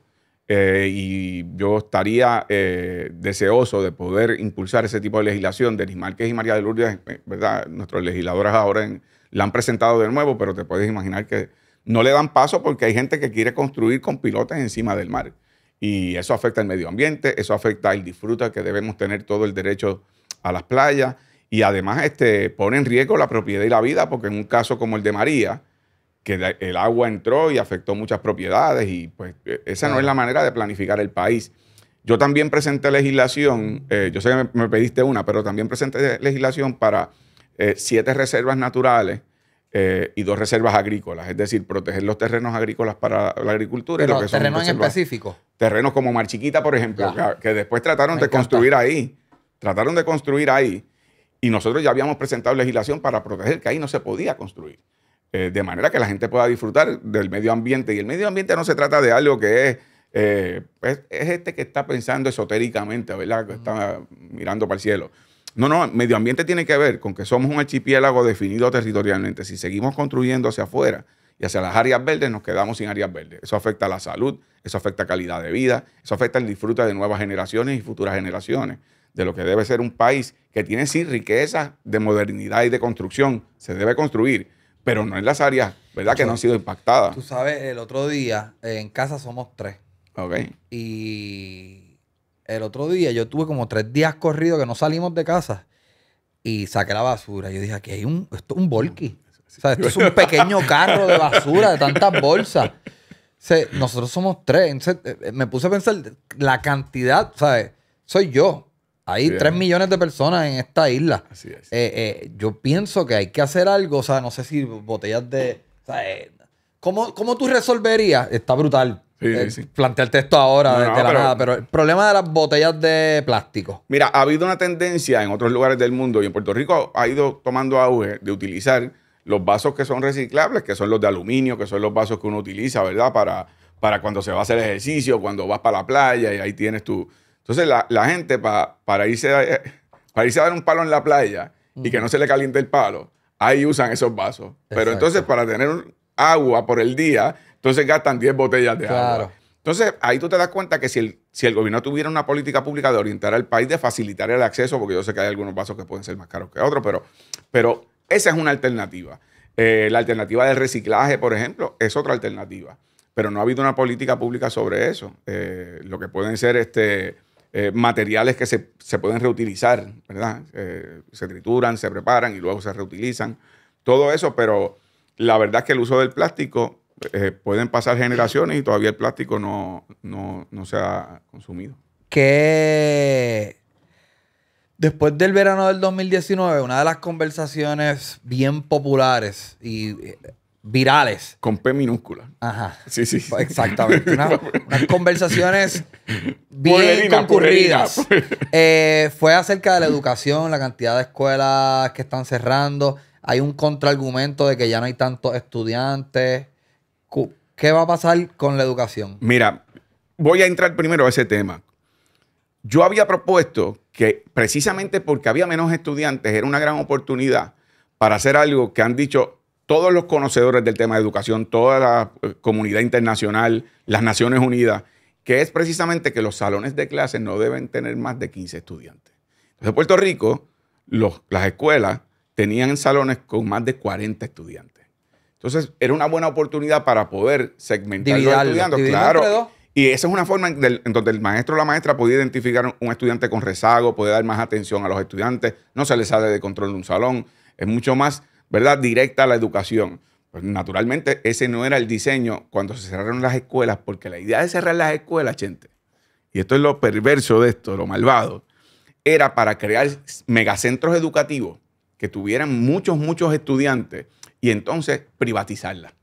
Eh, y yo estaría eh, deseoso de poder impulsar ese tipo de legislación. Denis Márquez y María de Lourdes, eh, ¿verdad? nuestros legisladores ahora la han presentado de nuevo, pero te puedes imaginar que no le dan paso porque hay gente que quiere construir con pilotes encima del mar. Y eso afecta al medio ambiente, eso afecta el disfrute que debemos tener todo el derecho a las playas y además este, pone en riesgo la propiedad y la vida porque en un caso como el de María, que el agua entró y afectó muchas propiedades y pues e, esa no es la manera de planificar el país. Yo también presenté legislación, eh, yo sé que me, pediste una, pero también presenté legislación para eh, siete reservas naturales eh, y dos reservas agrícolas, es decir, proteger los terrenos agrícolas para la agricultura. y lo terrenos en específico. Terrenos como Marchiquita, por ejemplo, que, después trataron de construir ahí. Trataron de construir ahí. Y nosotros ya habíamos presentado legislación para proteger que ahí no se podía construir. Eh, de manera que la gente pueda disfrutar del medio ambiente. Y el medio ambiente no se trata de algo que es, eh, pues, es este que está pensando esotéricamente, ¿verdad? Que está mirando para el cielo. No, no, medio ambiente tiene que ver con que somos un archipiélago definido territorialmente. Si seguimos construyendo hacia afuera y hacia las áreas verdes, nos quedamos sin áreas verdes. Eso afecta a la salud, eso afecta a calidad de vida, eso afecta el disfrute de nuevas generaciones y futuras generaciones de lo que debe ser un país que tiene sin riquezas de modernidad y de construcción. Se debe construir, pero no en las áreas, ¿verdad? Que no han sido impactadas. Tú sabes, el otro día en casa somos tres. Ok. Y el otro día yo tuve como tres días corridos que no salimos de casa y saqué la basura. Yo dije, aquí hay un, esto un volky. O sea, esto es un pequeño carro de basura, de tantas bolsas. O nosotros somos tres. Entonces, eh, eh, me puse a pensar la cantidad, ¿sabes? Soy yo. Hay 3 millones de personas en esta isla. Así es. Eh, eh, yo pienso que hay que hacer algo, o sea, no sé si botellas de... Eh, ¿cómo, ¿cómo, tú resolverías? Está brutal. Sí, sí. Plantearte esto ahora, la pero, nada, pero el problema de las botellas de plástico. Mira, ha habido una tendencia en otros lugares del mundo y en Puerto Rico ha ido tomando auge de utilizar los vasos que son reciclables, que son los de aluminio, que son los vasos que uno utiliza, ¿verdad? Para, para cuando se va a hacer ejercicio, cuando vas para la playa y ahí tienes tu, entonces la, la gente para, irse a, eh, irse a dar un palo en la playa y que no se le caliente el palo, ahí usan esos vasos. Pero entonces para tener agua por el día, entonces gastan 10 botellas de agua. Entonces, ahí tú te das cuenta que si el, si el gobierno tuviera una política pública de orientar al país, de facilitar el acceso, porque yo sé que hay algunos vasos que pueden ser más caros que otros, pero, pero esa es una alternativa. Eh, la alternativa del reciclaje, por ejemplo, es otra alternativa. Pero no ha habido una política pública sobre eso. Eh, lo que pueden ser este eh, materiales que se, pueden reutilizar, ¿verdad? Eh, se trituran, se preparan y luego se reutilizan. Todo eso, pero la verdad es que el uso del plástico eh, pueden pasar generaciones y todavía el plástico no, no se ha consumido. Que después del verano del 2019, una de las conversaciones bien populares, y virales. Con P minúscula. Ajá. Sí, sí. Pues, exactamente. unas conversaciones bien concurridas. Eh, fue acerca de la educación, la cantidad de escuelas que están cerrando. Hay un contraargumento de que ya no hay tantos estudiantes. ¿Qué va a pasar con la educación? Mira, voy a entrar primero a ese tema. Yo había propuesto que precisamente porque había menos estudiantes era una gran oportunidad para hacer algo que han dicho todos los conocedores del tema de educación, toda la eh, comunidad internacional, las Naciones Unidas, que es precisamente que los salones de clases no deben tener más de 15 estudiantes. Entonces, en Puerto Rico, las escuelas tenían salones con más de 40 estudiantes. Entonces, era una buena oportunidad para poder segmentar los estudiantes. Claro. Y esa es una forma en, donde el maestro o la maestra podía identificar un estudiante con rezago, puede dar más atención a los estudiantes, no se les sale de control de un salón. Es mucho más ¿verdad? Directa a la educación. Pues, naturalmente ese no era el diseño cuando se cerraron las escuelas, porque la idea de cerrar las escuelas, gente, y esto es lo perverso de esto, lo malvado, era para crear megacentros educativos que tuvieran muchos, muchos estudiantes y entonces privatizarla.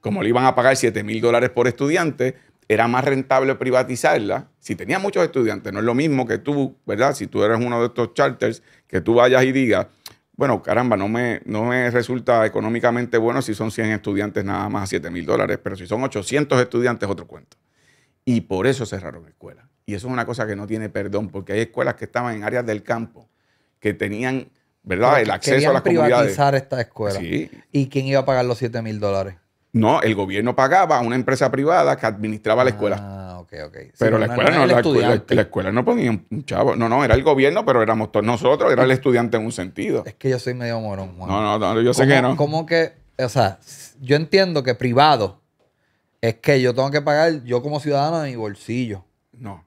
Como le iban a pagar 7 mil dólares por estudiante, era más rentable privatizarla. Si tenía muchos estudiantes, no es lo mismo que tú, ¿verdad? Si tú eres uno de estos charters, que tú vayas y digas, bueno, caramba, no me, no me resulta económicamente bueno si son 100 estudiantes nada más a 7 mil dólares, pero si son 800 estudiantes, otro cuento. Y por eso cerraron escuelas. Y eso es una cosa que no tiene perdón, porque hay escuelas que estaban en áreas del campo que tenían, ¿verdad?, el acceso a las comunidades. privatizar esta escuela. ¿Y quién iba a pagar los 7 mil dólares? No, el gobierno pagaba a una empresa privada que administraba la escuela. Ah, pero la, escuela no, la, la, escuela no ponía un chavo. No, no, era el gobierno, pero éramos todos nosotros, era el estudiante en un sentido. Es que yo soy medio morón, Juan. No, no, yo sé que no. ¿Cómo que, o sea, yo entiendo que privado es que yo tengo que pagar, yo como ciudadano, de mi bolsillo. No.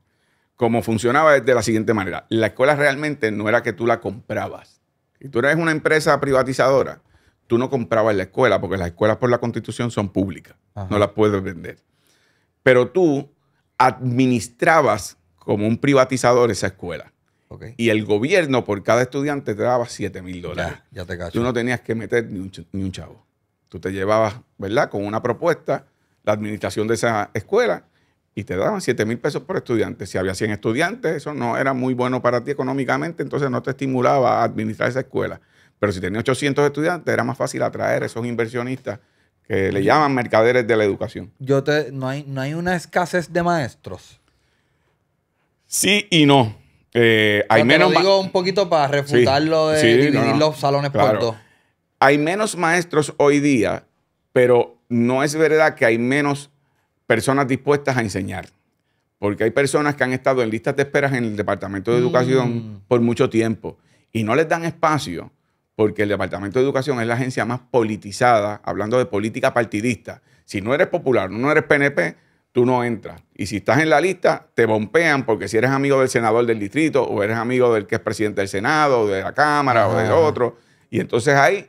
Como funcionaba de la siguiente manera. La escuela realmente no era que tú la comprabas. y tú eres una empresa privatizadora, tú no comprabas la escuela, porque las escuelas por la constitución son públicas. No las puedes vender. Pero tú administrabas como un privatizador esa escuela. Y el gobierno por cada estudiante te daba 7 mil dólares. Ya, te cacho. Tú no tenías que meter ni un, chavo. Tú te llevabas, ¿verdad? Con una propuesta, la administración de esa escuela, y te daban 7 mil pesos por estudiante. Si había 100 estudiantes, eso no era muy bueno para ti económicamente, entonces no te estimulaba a administrar esa escuela. Pero si tenías 800 estudiantes, era más fácil atraer a esos inversionistas que le llaman mercaderes de la educación. Yo te, no, hay, no hay una escasez de maestros. Sí y no. Eh, hay te menos lo digo un poquito para refutarlo de dividir los salones por dos. Hay menos maestros hoy día, pero no es verdad que hay menos personas dispuestas a enseñar. Porque hay personas que han estado en listas de esperas en el Departamento de Educación mm. por mucho tiempo y no les dan espacio porque el Departamento de Educación es la agencia más politizada, hablando de política partidista. Si no eres popular, no eres PNP, tú no entras. Y si estás en la lista, te bompean porque si eres amigo del senador del distrito o eres amigo del que es presidente del Senado, o de la Cámara o de otro. Y entonces ahí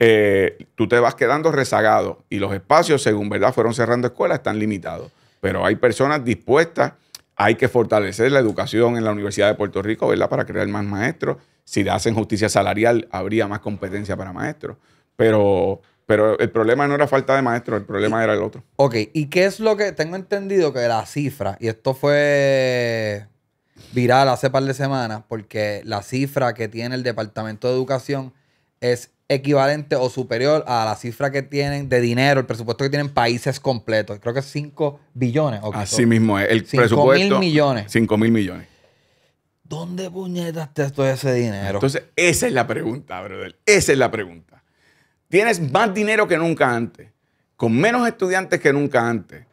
eh, tú te vas quedando rezagado y los espacios, según verdad, fueron cerrando escuelas, están limitados. Pero hay personas dispuestas hay que fortalecer la educación en la Universidad de Puerto Rico, ¿verdad? Para crear más maestros. Si le hacen justicia salarial, habría más competencia para maestros. Pero, pero el problema no era falta de maestros, el problema era el otro. Ok, ¿y qué es lo que tengo entendido que la cifra, y esto fue viral hace par de semanas, porque la cifra que tiene el Departamento de Educación es equivalente o superior a la cifra que tienen de dinero, el presupuesto que tienen países completos. Creo que es 5 billones. Así mismo es. El presupuesto. mil millones. 5 mil millones. ¿Dónde puñetaste todo ese dinero? Entonces, esa es la pregunta, brother. Esa es la pregunta. Tienes más dinero que nunca antes, con menos estudiantes que nunca antes,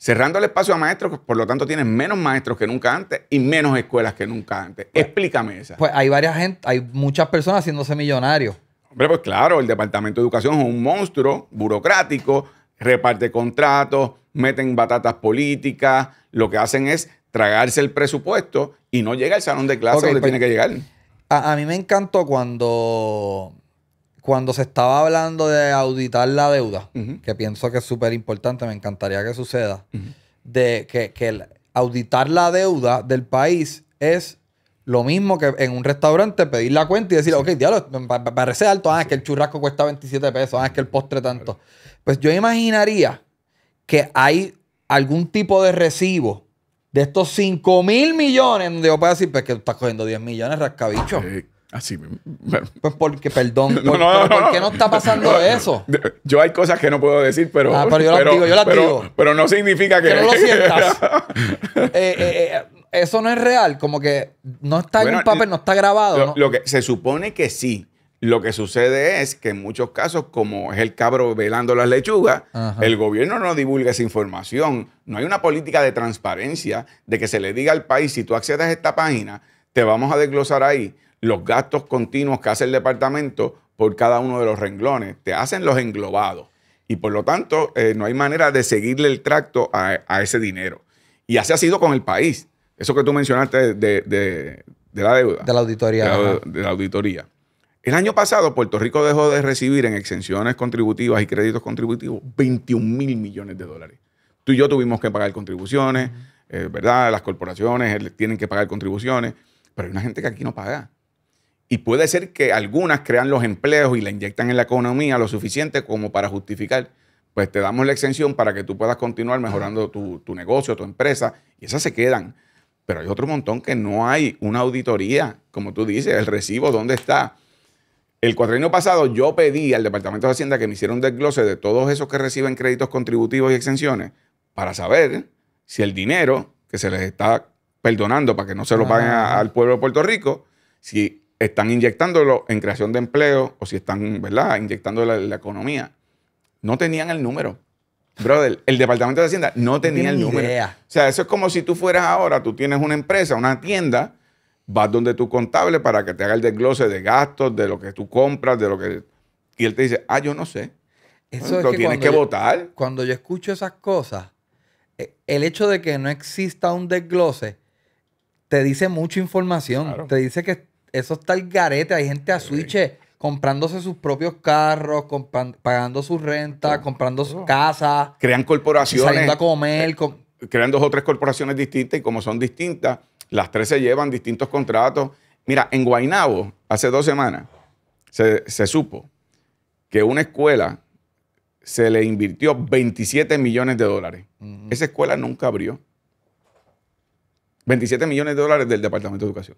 cerrando el espacio a maestros, por lo tanto tienes menos maestros que nunca antes y menos escuelas que nunca antes. Pues, Explícame esa. Pues hay varias gente, hay muchas personas haciéndose millonarios. Hombre, pues claro, el Departamento de Educación es un monstruo burocrático, reparte contratos, meten batatas políticas, lo que hacen es tragarse el presupuesto y no llega al salón de clases donde pues, tiene que llegar. a, mí me encantó cuando cuando se estaba hablando de auditar la deuda, que pienso que es súper importante, me encantaría que suceda, de que, auditar la deuda del país es lo mismo que en un restaurante pedir la cuenta y decir, ok, diablo, me parece alto, ah, es que el churrasco cuesta 27 pesos, ah, es que el postre tanto. Pues yo imaginaría que hay algún tipo de recibo de estos 5 mil millones donde yo pueda decir, pues que estás cogiendo 10 millones, rascabicho. Eh, Así, Pues porque, perdón, por, qué no está pasando eso? Yo hay cosas que no puedo decir, pero. Ah, pero yo las digo, yo digo. Pero no significa que. no lo sientas. Eh, eh, eh, eso no es real, como que no está en un papel, no está grabado. Lo, que se supone que sí. Lo que sucede es que en muchos casos, como es el cabro velando las lechugas, el gobierno no divulga esa información. No hay una política de transparencia de que se le diga al país, si tú accedes a esta página, te vamos a desglosar ahí los gastos continuos que hace el departamento por cada uno de los renglones. Te hacen los englobados. Y por lo tanto, eh, no hay manera de seguirle el tracto a, ese dinero. Y así ha sido con el país. Eso que tú mencionaste de, la deuda. De la auditoría. De auditoría. El año pasado, Puerto Rico dejó de recibir en exenciones contributivas y créditos contributivos 21 mil millones de dólares. Tú y yo tuvimos que pagar contribuciones, eh, ¿verdad? Las corporaciones eh, tienen que pagar contribuciones, pero hay una gente que aquí no paga. Y puede ser que algunas crean los empleos y la inyectan en la economía lo suficiente como para justificar, pues te damos la exención para que tú puedas continuar mejorando tu, negocio, tu empresa, y esas se quedan. Pero hay otro montón que no hay una auditoría, como tú dices, el recibo, ¿dónde está? El cuatrienio pasado yo pedí al Departamento de Hacienda que me hiciera un desglose de todos esos que reciben créditos contributivos y exenciones para saber si el dinero que se les está perdonando para que no se lo paguen al pueblo de Puerto Rico, si están inyectándolo en creación de empleo o si están, ¿verdad?, inyectando la, la economía. No tenían el número. Brother, el Departamento de Hacienda no tenía el número. O sea, eso es como si tú fueras ahora, tú tienes una empresa, una tienda, vas donde tu contable para que te haga el desglose de gastos, de lo que tú compras, de lo que... Y él te dice, ah, yo no sé. Eso es que tienes que votar. Cuando yo escucho esas cosas, eh, el hecho de que no exista un desglose te dice mucha información. Te dice que eso está el garete. Hay gente a Switch comprándose sus propios carros, pagando su renta, comprando su casa. Crean corporaciones. Saliendo a comer. Eh, crean dos o tres corporaciones distintas y como son distintas, las tres se llevan distintos contratos. Mira, en Guainabo, hace dos semanas, se, supo que una escuela se le invirtió 27 millones de dólares. Esa escuela nunca abrió. 27 millones de dólares del Departamento de Educación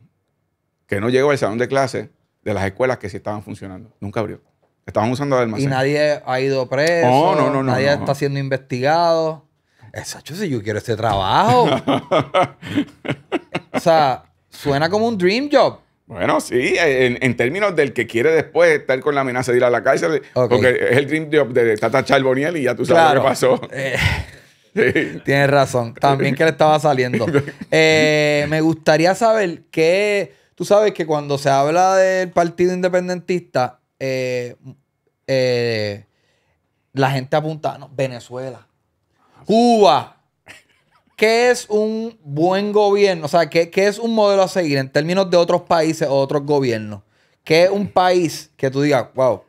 que no llegó al salón de clase de las escuelas que sí estaban funcionando. Nunca abrió. Estaban usando almacén. Y nadie ha ido preso. Oh, no, no, no. Nadie está siendo investigado. Exacto, si yo quiero ese trabajo. o sea, suena como un dream job. Bueno, sí, en, términos del que quiere después estar con la amenaza de ir a la cárcel, porque es el dream job de Tata Charboniel y ya tú sabes lo que pasó. Eh, tienes razón, también que le estaba saliendo. Eh, me gustaría saber qué, Tú sabes que cuando se habla del partido independentista, eh, eh, la gente apunta, no, Venezuela, Cuba. ¿Qué es un buen gobierno? O sea, ¿qué, es un modelo a seguir en términos de otros países o otros gobiernos? ¿Qué es un país que tú digas, wow,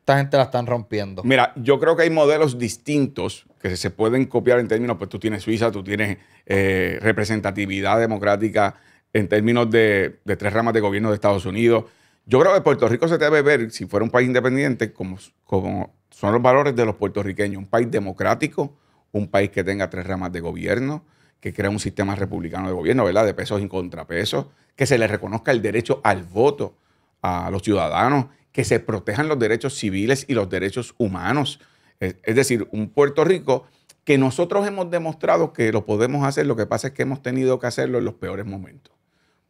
esta gente la están rompiendo? Mira, yo creo que hay modelos distintos que se pueden copiar en términos, pues tú tienes Suiza, tú tienes eh, representatividad democrática en términos de, tres ramas de gobierno de Estados Unidos. Yo creo que Puerto Rico se debe ver, si fuera un país independiente, como, son los valores de los puertorriqueños. Un país democrático, un país que tenga tres ramas de gobierno, que crea un sistema republicano de gobierno, ¿verdad? De pesos y contrapesos, que se le reconozca el derecho al voto a los ciudadanos, que se protejan los derechos civiles y los derechos humanos. es decir, un Puerto Rico que nosotros hemos demostrado que lo podemos hacer, lo que pasa es que hemos tenido que hacerlo en los peores momentos.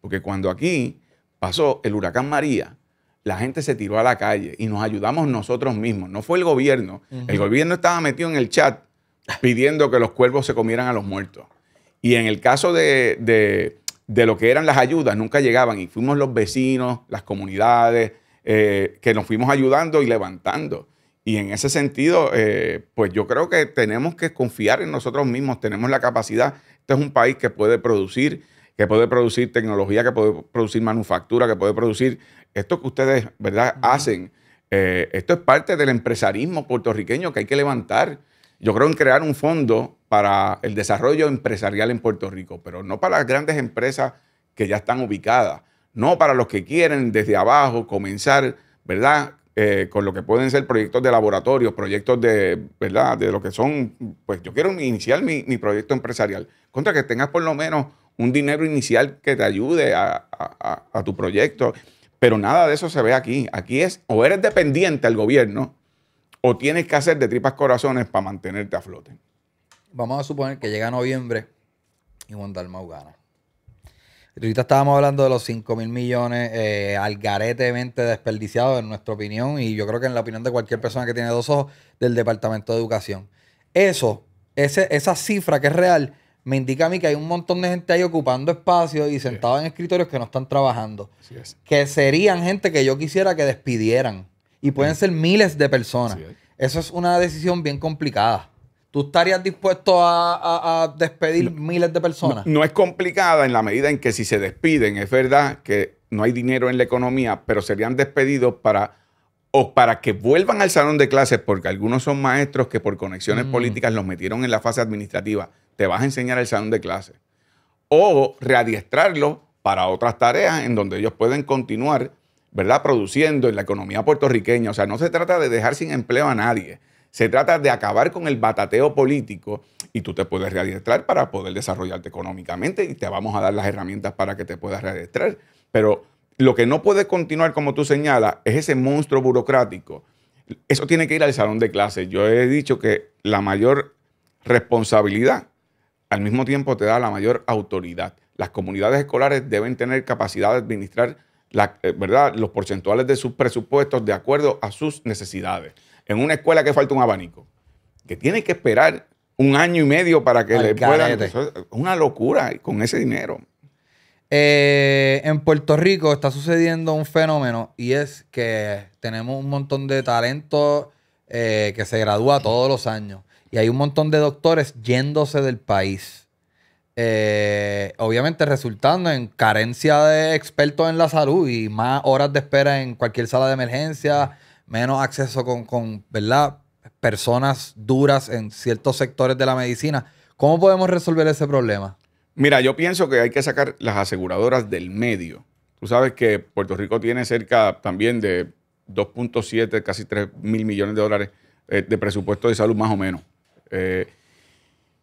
Porque cuando aquí pasó el huracán María, la gente se tiró a la calle y nos ayudamos nosotros mismos. No fue el gobierno. El gobierno estaba metido en el chat pidiendo que los cuervos se comieran a los muertos. Y en el caso de, de, lo que eran las ayudas, nunca llegaban. Y fuimos los vecinos, las comunidades, eh, que nos fuimos ayudando y levantando. Y en ese sentido, eh, pues yo creo que tenemos que confiar en nosotros mismos, tenemos la capacidad. Este es un país que puede producir, que puede producir tecnología, que puede producir manufactura, que puede producir esto que ustedes ¿verdad? hacen. Eh, esto es parte del empresarismo puertorriqueño que hay que levantar. Yo creo en crear un fondo para el desarrollo empresarial en Puerto Rico, pero no para las grandes empresas que ya están ubicadas, no para los que quieren desde abajo comenzar, ¿verdad? Eh, con lo que pueden ser proyectos de laboratorio, proyectos de, ¿verdad? De lo que son, pues yo quiero iniciar mi, mi proyecto empresarial. Contra que tengas por lo menos un dinero inicial que te ayude a, tu proyecto. Pero nada de eso se ve aquí. Aquí es o eres dependiente al gobierno o tienes que hacer de tripas corazones para mantenerte a flote. Vamos a suponer que llega noviembre y Juan gana. Ahorita estábamos hablando de los 5 mil millones eh, algaretemente desperdiciados, en nuestra opinión, y yo creo que en la opinión de cualquier persona que tiene dos ojos del Departamento de Educación. Eso, esa cifra que es real, me indica a mí que hay un montón de gente ahí ocupando espacio y sentado en escritorios que no están trabajando. Que serían gente que yo quisiera que despidieran. Y pueden ser miles de personas. Eso es una decisión bien complicada. ¿Tú estarías dispuesto a, despedir miles de personas? No, es complicada en la medida en que si se despiden, es verdad que no hay dinero en la economía, pero serían despedidos para o para que vuelvan al salón de clases, porque algunos son maestros que por conexiones mm. políticas los metieron en la fase administrativa te vas a enseñar el salón de clase. O readiestrarlo para otras tareas en donde ellos pueden continuar, ¿verdad? Produciendo en la economía puertorriqueña. O sea, no se trata de dejar sin empleo a nadie. Se trata de acabar con el batateo político y tú te puedes readiestrar para poder desarrollarte económicamente y te vamos a dar las herramientas para que te puedas readiestrar. Pero lo que no puede continuar, como tú señalas, es ese monstruo burocrático. Eso tiene que ir al salón de clases. Yo he dicho que la mayor responsabilidad al mismo tiempo te da la mayor autoridad. Las comunidades escolares deben tener capacidad de administrar la, eh, ¿verdad? los porcentuales de sus presupuestos de acuerdo a sus necesidades. En una escuela que falta un abanico, que tiene que esperar un año y medio para que le puedan... Es una locura con ese dinero. Eh, en Puerto Rico está sucediendo un fenómeno y es que tenemos un montón de talento eh, que se gradúa todos los años. Y hay un montón de doctores yéndose del país. Eh, obviamente resultando en carencia de expertos en la salud y más horas de espera en cualquier sala de emergencia, menos acceso con, con personas duras en ciertos sectores de la medicina. ¿Cómo podemos resolver ese problema? Mira, yo pienso que hay que sacar las aseguradoras del medio. Tú sabes que Puerto Rico tiene cerca también de 2.7, casi 3 mil millones de dólares eh, de presupuesto de salud más o menos. Eh,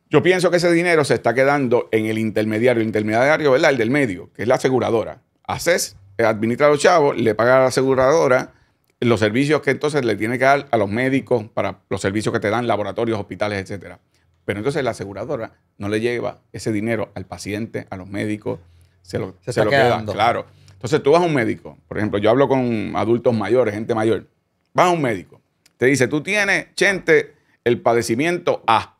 yo pienso que ese dinero se está quedando en el intermediario, el intermediario, ¿verdad? El del medio, que es la aseguradora. haces administra los chavos, le paga a la aseguradora los servicios que entonces le tiene que dar a los médicos para los servicios que te dan, laboratorios, hospitales, etcétera. Pero entonces la aseguradora no le lleva ese dinero al paciente, a los médicos, se lo, se, lo queda, claro. Entonces tú vas a un médico, por ejemplo, yo hablo con adultos mayores, gente mayor, vas a un médico, te dice, tú tienes, chente, el padecimiento A.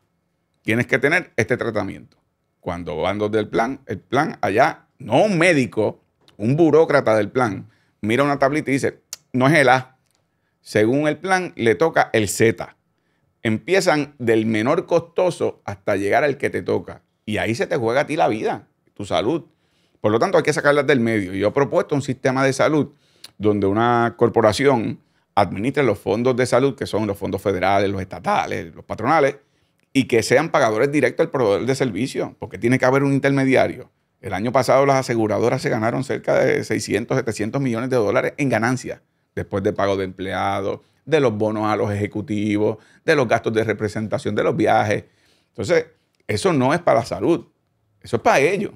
Tienes que tener este tratamiento. Cuando van del plan, el plan allá, no un médico, un burócrata del plan, mira una tablita y dice, no es el A. Según el plan, le toca el Z. Empiezan del menor costoso hasta llegar al que te toca. Y ahí se te juega a ti la vida, tu salud. Por lo tanto, hay que sacarlas del medio. Yo he propuesto un sistema de salud donde una corporación administre los fondos de salud, que son los fondos federales, los estatales, los patronales, y que sean pagadores directos al proveedor de servicio, porque tiene que haber un intermediario. El año pasado las aseguradoras se ganaron cerca de 600, 700 millones de dólares en ganancias, después de pago de empleados, de los bonos a los ejecutivos, de los gastos de representación, de los viajes. Entonces, eso no es para la salud, eso es para ellos.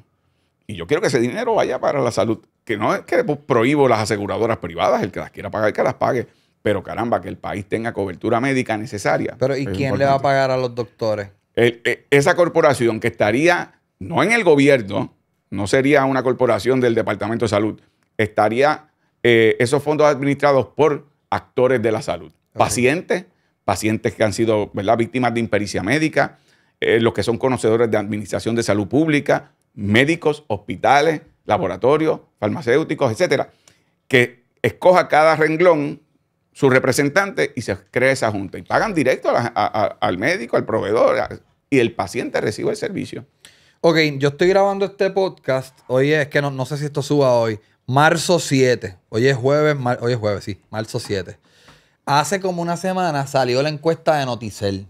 Y yo quiero que ese dinero vaya para la salud, que no es que prohíbo las aseguradoras privadas, el que las quiera pagar, que las pague. Pero caramba, que el país tenga cobertura médica necesaria. Pero ¿y quién le va a pagar a los doctores? Eh, esa corporación que estaría no en el gobierno, no sería una corporación del Departamento de Salud, estaría eh, esos fondos administrados por actores de la salud, pacientes, pacientes que han sido víctimas de impericia médica, eh, los que son conocedores de administración de salud pública, médicos, hospitales, laboratorios, farmacéuticos, etcétera, que escoja cada renglón su representante y se crea esa junta. Y pagan directo al médico, al proveedor, y el paciente recibe el servicio. Ok, yo estoy grabando este podcast. Oye, es que no, no sé si esto suba hoy. Marzo 7. Hoy es jueves, hoy es jueves, sí, marzo 7. Hace como una semana salió la encuesta de Noticel,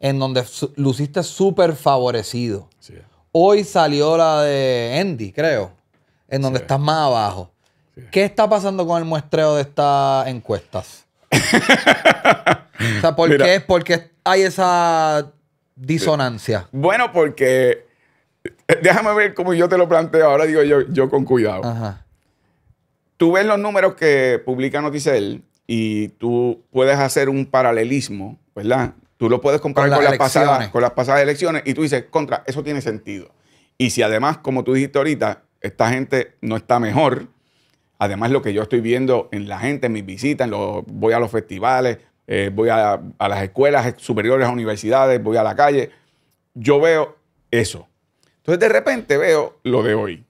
en donde luciste súper favorecido. Hoy salió la de Andy, creo, en donde estás más abajo. ¿Qué está pasando con el muestreo de estas encuestas? o sea, ¿por qué, hay esa disonancia? Bueno, porque eh, déjame ver cómo yo te lo planteo. Ahora digo yo, yo con cuidado. Ajá. Tú ves los números que publica Noticel y tú puedes hacer un paralelismo, ¿verdad? Tú lo puedes comparar con con las pasadas, con las pasadas elecciones y tú dices, contra, eso tiene sentido. Y si además, como tú dijiste ahorita, esta gente no está mejor, Además, lo que yo estoy viendo en la gente, en mis visitas, voy a los festivales, eh, voy a, las escuelas superiores, a universidades, voy a la calle. Yo veo eso. Entonces, de repente veo lo de hoy.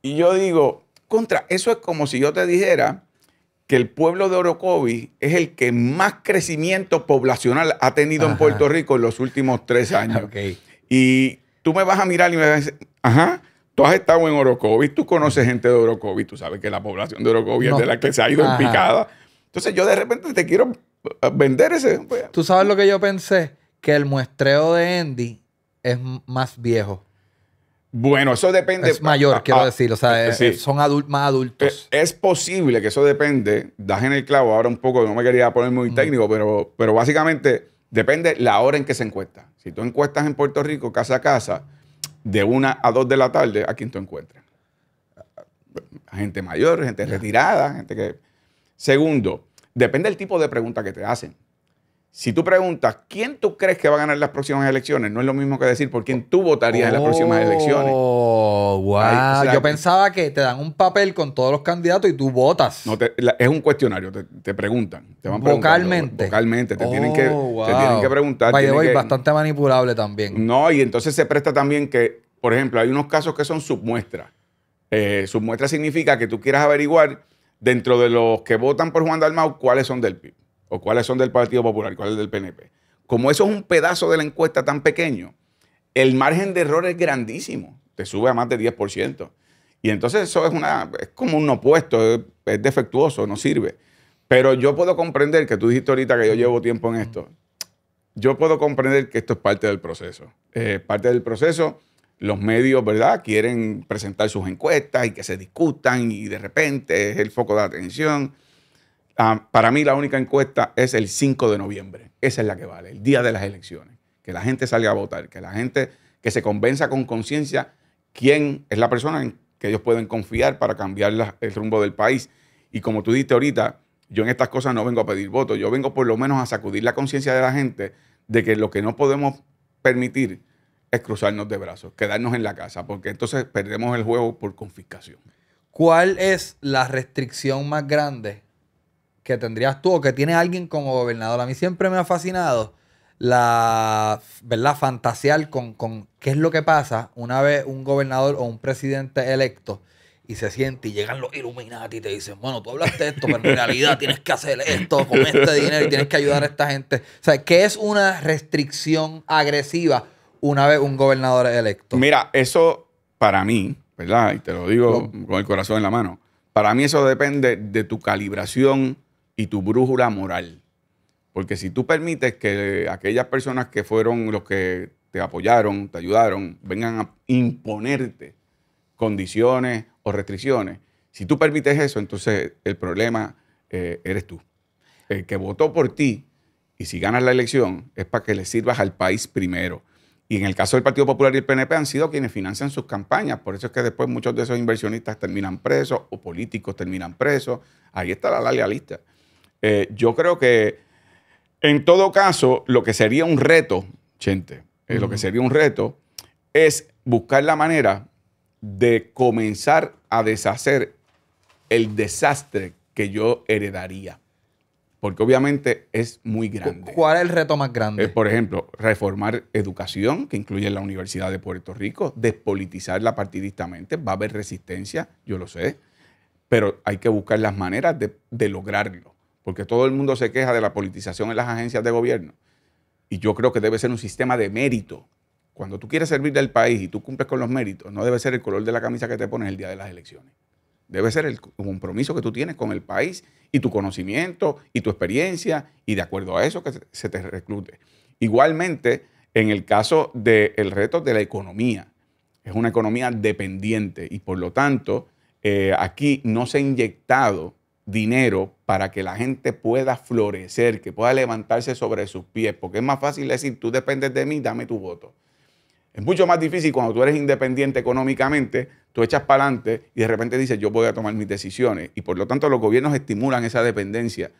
Y yo digo, contra, eso es como si yo te dijera que el pueblo de Orocovi es el que más crecimiento poblacional ha tenido en Puerto Rico en los últimos tres años. Y tú me vas a mirar y me vas a decir, Ajá. Tú has estado en Orocovi, tú conoces gente de Orocovi, tú sabes que la población de Orocovi es de la que se ha ido en picada. Entonces yo de repente te quiero eh, vender ese. Pues. Tú sabes lo que yo pensé, que el muestreo de Andy es más viejo. Bueno, eso depende. Es mayor, ah, quiero ah, decir, o sea, eh, son más adultos. Es, posible que eso depende, das en el clavo ahora un poco, no me quería poner muy mm. técnico, pero, pero básicamente depende la hora en que se encuesta. Si tú encuestas en Puerto Rico casa a casa, de una a dos de la tarde a quién tú A Gente mayor, gente retirada, gente que... Segundo, depende del tipo de pregunta que te hacen. Si tú preguntas quién tú crees que va a ganar las próximas elecciones, no es lo mismo que decir por quién tú votarías en las próximas elecciones. Oh. Oh, ah, yo pensaba que te dan un papel con todos los candidatos y tú votas. No, es un cuestionario, te, preguntan. Te vocalmente. te, tienen oh, que, preguntar. bastante manipulable también. No, y entonces se presta también que, por ejemplo, hay unos casos que son submuestras. Eh, submuestra significa que tú quieras averiguar dentro de los que votan por Juan Dalmau cuáles son del PIB o cuáles son del Partido Popular, cuáles del PNP. Como eso es un pedazo de la encuesta tan pequeño, el margen de error es grandísimo te sube a más de 10%. Y entonces eso es, una, es como un opuesto, es, defectuoso, no sirve. Pero yo puedo comprender que tú dijiste ahorita que yo llevo tiempo en esto. Yo puedo comprender que esto es parte del proceso. Eh, parte del proceso, los medios, ¿verdad? Quieren presentar sus encuestas y que se discutan y de repente es el foco de atención. Ah, para mí la única encuesta es el 5 de noviembre. Esa es la que vale, el día de las elecciones. Que la gente salga a votar, que la gente que se convenza con conciencia quién es la persona en que ellos pueden confiar para cambiar el rumbo del país. Y como tú diste ahorita, yo en estas cosas no vengo a pedir votos, yo vengo por lo menos a sacudir la conciencia de la gente de que lo que no podemos permitir es cruzarnos de brazos, quedarnos en la casa, porque entonces perdemos el juego por confiscación. ¿Cuál es la restricción más grande que tendrías tú o que tiene alguien como gobernador? A mí siempre me ha fascinado la verdad fantasear con, qué es lo que pasa una vez un gobernador o un presidente electo y se siente y llegan los Illuminati y te dicen, bueno, tú hablaste esto, pero en realidad tienes que hacer esto con este dinero y tienes que ayudar a esta gente. O sea, ¿qué es una restricción agresiva una vez un gobernador electo? Mira, eso para mí, ¿verdad? Y te lo digo con el corazón en la mano. Para mí eso depende de tu calibración y tu brújula moral. Porque si tú permites que aquellas personas que fueron los que te apoyaron, te ayudaron, vengan a imponerte condiciones o restricciones, si tú permites eso, entonces el problema eh, eres tú. El que votó por ti y si ganas la elección es para que le sirvas al país primero. Y en el caso del Partido Popular y el PNP han sido quienes financian sus campañas. Por eso es que después muchos de esos inversionistas terminan presos o políticos terminan presos. Ahí está la larga lista. Eh, yo creo que en todo caso, lo que sería un reto, gente, eh, lo que sería un reto es buscar la manera de comenzar a deshacer el desastre que yo heredaría. Porque obviamente es muy grande. ¿Cuál es el reto más grande? por ejemplo, reformar educación, que incluye la Universidad de Puerto Rico, despolitizarla partidistamente. Va a haber resistencia, yo lo sé, pero hay que buscar las maneras de lograrlo porque todo el mundo se queja de la politización en las agencias de gobierno. Y yo creo que debe ser un sistema de mérito. Cuando tú quieres servir del país y tú cumples con los méritos, no debe ser el color de la camisa que te pones el día de las elecciones. Debe ser el compromiso que tú tienes con el país y tu conocimiento y tu experiencia y de acuerdo a eso que se te reclute. Igualmente, en el caso del reto de la economía, es una economía dependiente y por lo tanto eh, aquí no se ha inyectado dinero para que la gente pueda florecer, que pueda levantarse sobre sus pies, porque es más fácil decir, tú dependes de mí, dame tu voto. Es mucho más difícil cuando tú eres independiente económicamente, tú echas para adelante y de repente dices, yo voy a tomar mis decisiones. Y por lo tanto los gobiernos estimulan esa dependencia.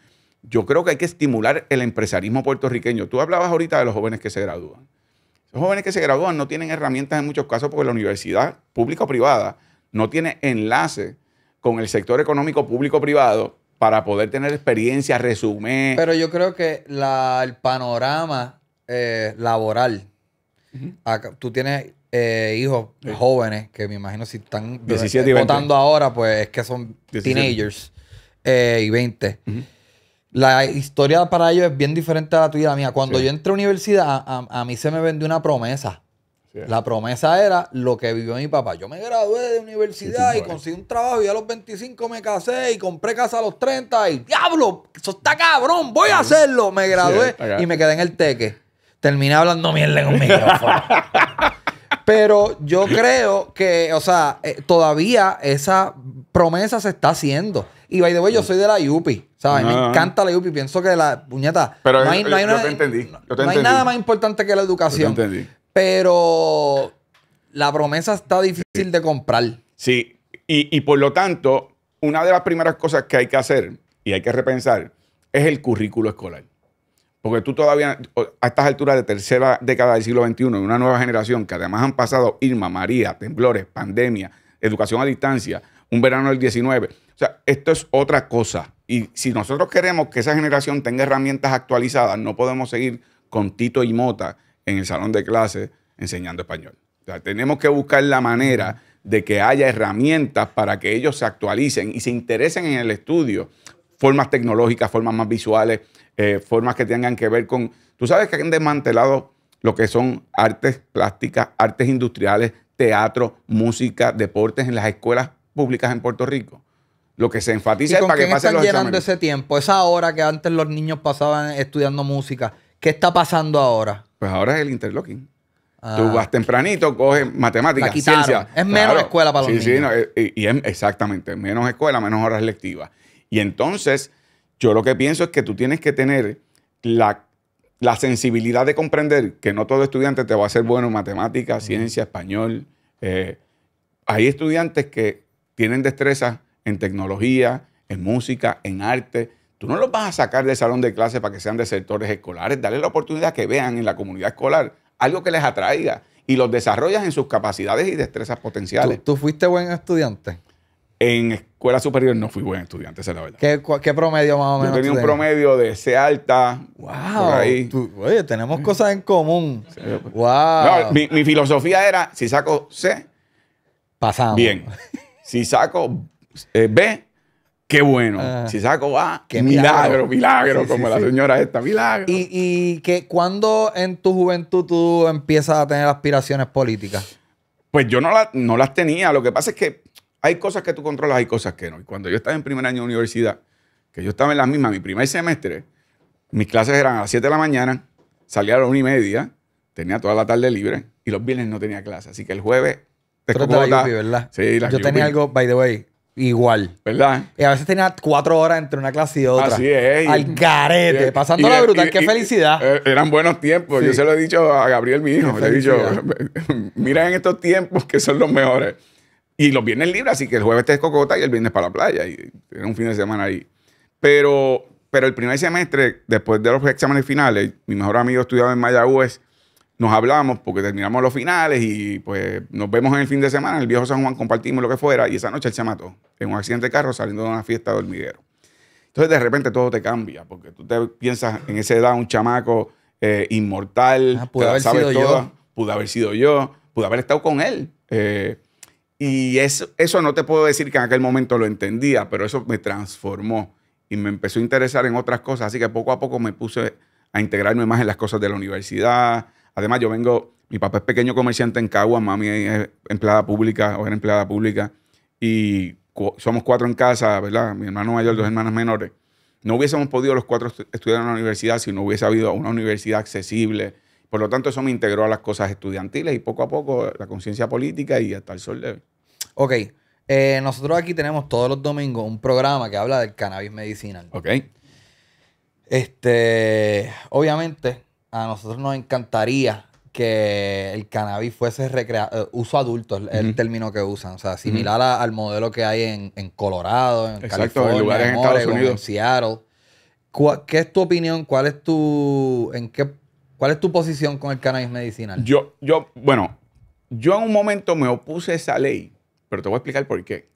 Yo creo que hay que estimular el empresarismo puertorriqueño. Tú hablabas ahorita de los jóvenes que se gradúan. Los jóvenes que se gradúan no tienen herramientas en muchos casos porque la universidad pública o privada no tiene enlace con el sector económico público-privado para poder tener experiencia, resumen. Pero yo creo que el panorama eh, laboral, tú tienes eh, hijos jóvenes que me imagino si están votando ahora, pues es que son teenagers eh, y 20. La historia para ellos es bien diferente a la tuya y la mía. Cuando yo entré a universidad, a, mí se me vendió una promesa. La promesa era lo que vivió mi papá. Yo me gradué de universidad y conseguí un trabajo y a los 25 me casé y compré casa a los 30 y diablo, eso está cabrón, voy a hacerlo. Me gradué y me quedé en el teque. Terminé hablando mierda un mi Pero yo creo que, o sea, eh, todavía esa promesa se está haciendo. Y by the way, yo soy de la Yupi, ¿sabes? me ah, ah. encanta la Yupi. Pienso que la puñeta. Pero no hay, nada más importante que la educación. Pero la promesa está difícil de comprar. Sí, y, por lo tanto, una de las primeras cosas que hay que hacer y hay que repensar es el currículo escolar. Porque tú todavía, a estas alturas de tercera década del siglo XXI, una nueva generación que además han pasado Irma, María, temblores, pandemia, educación a distancia, un verano del 19. O sea, esto es otra cosa. Y si nosotros queremos que esa generación tenga herramientas actualizadas, no podemos seguir con Tito y Mota en el salón de clase enseñando español. tenemos que buscar la manera de que haya herramientas para que ellos se actualicen y se interesen en el estudio. Formas tecnológicas, formas más visuales, eh, formas que tengan que ver con... Tú sabes que han desmantelado lo que son artes plásticas, artes industriales, teatro, música, deportes en las escuelas públicas en Puerto Rico. Lo que se enfatiza es para que pasen están los llenando exámenes? ese tiempo, esa hora que antes los niños pasaban estudiando música. ¿Qué está pasando ahora? Pues ahora es el interlocking. Tú ah. vas tempranito, coges matemáticas, ciencia. Es menos escuela para los niños. Sí, no, eh, eh, y, exactamente, menos escuela, menos horas lectivas. Y entonces, yo lo que pienso es que tú tienes que tener la, sensibilidad de comprender que no todo estudiante te va a ser bueno en matemáticas, ciencia, español. Eh, hay estudiantes que tienen destrezas en tecnología, en música, en arte Tú no los vas a sacar del salón de clase para que sean desertores escolares. Dale la oportunidad que vean en la comunidad escolar algo que les atraiga y los desarrollas en sus capacidades y destrezas potenciales. ¿Tú, fuiste buen estudiante? En escuela superior no fui buen estudiante, esa es la verdad. ¿Qué, promedio más o menos? Yo tenía un promedio de C alta. ¡Wow! oye, tenemos cosas en común. Pues. ¡Wow! mi, filosofía era: si saco C, pasamos. Bien. Si saco eh, B, Qué bueno. Ah. Si saco va, qué milagro, milagro, como la señora esta, milagro. ¿Y, que cuando en tu juventud tú empiezas a tener aspiraciones políticas? Pues yo no, no las tenía. Lo que pasa es que hay cosas que tú controlas, hay cosas que no. Y cuando yo estaba en primer año de universidad, que yo estaba en la misma, mi primer semestre, mis clases eran a las 7 de la mañana, salía a las 1 y media, tenía toda la tarde libre y los viernes no tenía clases. Así que el jueves. ¿verdad? Sí, Yo tenía algo, by the way, Igual. ¿Verdad? Y a veces tenía cuatro horas entre una clase y otra. Así es. Al carete. pasando la brutal. ¡Qué felicidad! Eh, eran buenos tiempos. Yo se lo he dicho a Gabriel, mi hijo. Le he dicho, mira en estos tiempos que son los mejores. Y los viernes libres, así que el jueves te es cocota y el viernes para la playa. Y era un fin de semana ahí. Pero, pero el primer semestre, después de los exámenes finales, mi mejor amigo estudiado en Mayagüez nos hablamos porque terminamos los finales y pues nos vemos en el fin de semana. En el viejo San Juan compartimos lo que fuera y esa noche él se mató en un accidente de carro saliendo de una fiesta de Entonces de repente todo te cambia porque tú te piensas en esa edad un chamaco eh, inmortal, ah, haber sido yo. pudo haber sido yo, pudo haber estado con él. Eh, y eso, eso no te puedo decir que en aquel momento lo entendía, pero eso me transformó y me empezó a interesar en otras cosas. Así que poco a poco me puse a integrarme más en las cosas de la universidad, Además, yo vengo, mi papá es pequeño comerciante en Cagua, mami es empleada pública o era empleada pública, y somos cuatro en casa, ¿verdad? Mi hermano mayor, dos hermanas menores. No hubiésemos podido los cuatro estudiar en la universidad si no hubiese habido una universidad accesible. Por lo tanto, eso me integró a las cosas estudiantiles y poco a poco la conciencia política y hasta el sol de Ok. Eh, nosotros aquí tenemos todos los domingos un programa que habla del cannabis medicinal. Ok. Este, obviamente, a nosotros nos encantaría que el cannabis fuese recreado. Eh, uso adulto, es el término que usan. O sea, similar al modelo que hay en, Colorado, en California, en, lugares en, Estados Unidos. en Seattle. ¿Qué es tu opinión? ¿Cuál es tu, en qué, ¿Cuál es tu posición con el cannabis medicinal? Yo, yo, bueno, yo en un momento me opuse a esa ley, pero te voy a explicar por qué.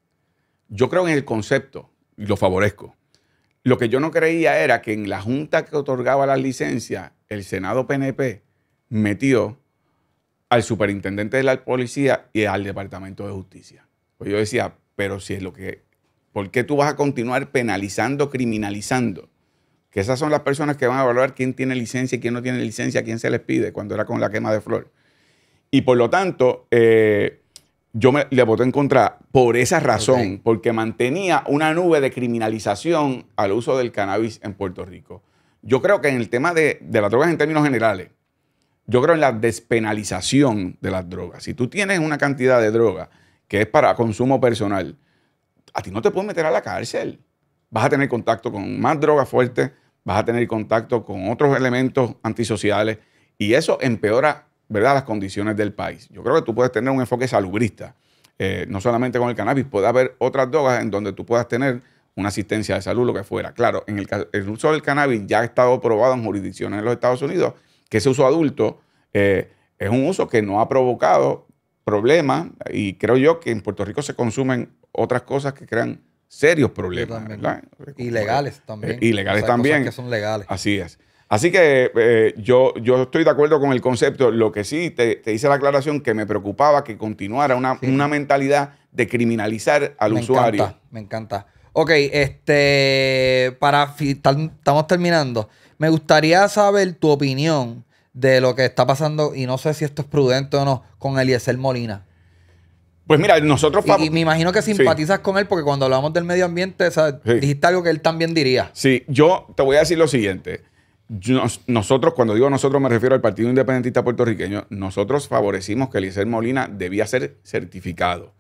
Yo creo en el concepto y lo favorezco. Lo que yo no creía era que en la junta que otorgaba la licencia el Senado PNP metió al superintendente de la policía y al Departamento de Justicia. Pues yo decía, pero si es lo que... ¿Por qué tú vas a continuar penalizando, criminalizando? Que esas son las personas que van a evaluar quién tiene licencia y quién no tiene licencia, quién se les pide cuando era con la quema de flor. Y por lo tanto, eh, yo le voté en contra por esa razón, porque mantenía una nube de criminalización al uso del cannabis en Puerto Rico. Yo creo que en el tema de, las drogas en términos generales, yo creo en la despenalización de las drogas. Si tú tienes una cantidad de droga que es para consumo personal, a ti no te pueden meter a la cárcel. Vas a tener contacto con más drogas fuertes, vas a tener contacto con otros elementos antisociales y eso empeora ¿verdad? las condiciones del país. Yo creo que tú puedes tener un enfoque salubrista, eh, no solamente con el cannabis, puede haber otras drogas en donde tú puedas tener una asistencia de salud, lo que fuera. Claro, en el, uso del cannabis ya ha estado probado en jurisdicciones en los Estados Unidos que ese uso adulto eh, es un uso que no ha provocado problemas y creo yo que en Puerto Rico se consumen otras cosas que crean serios problemas. Ilegales también. Eh, ilegales también. Cosas que son legales. Así es. Así que eh, yo, yo estoy de acuerdo con el concepto. Lo que sí te, hice la aclaración que me preocupaba que continuara una, mentalidad de criminalizar al me usuario. Encanta, me encanta. Ok, este, para estamos terminando. Me gustaría saber tu opinión de lo que está pasando, y no sé si esto es prudente o no, con Eliezer Molina. Pues mira, nosotros... Y, me imagino que simpatizas con él porque cuando hablamos del medio ambiente, dijiste algo que él también diría. Sí, yo te voy a decir lo siguiente. nosotros, cuando digo nosotros me refiero al Partido Independentista Puertorriqueño, nosotros favorecimos que Eliezer Molina debía ser certificado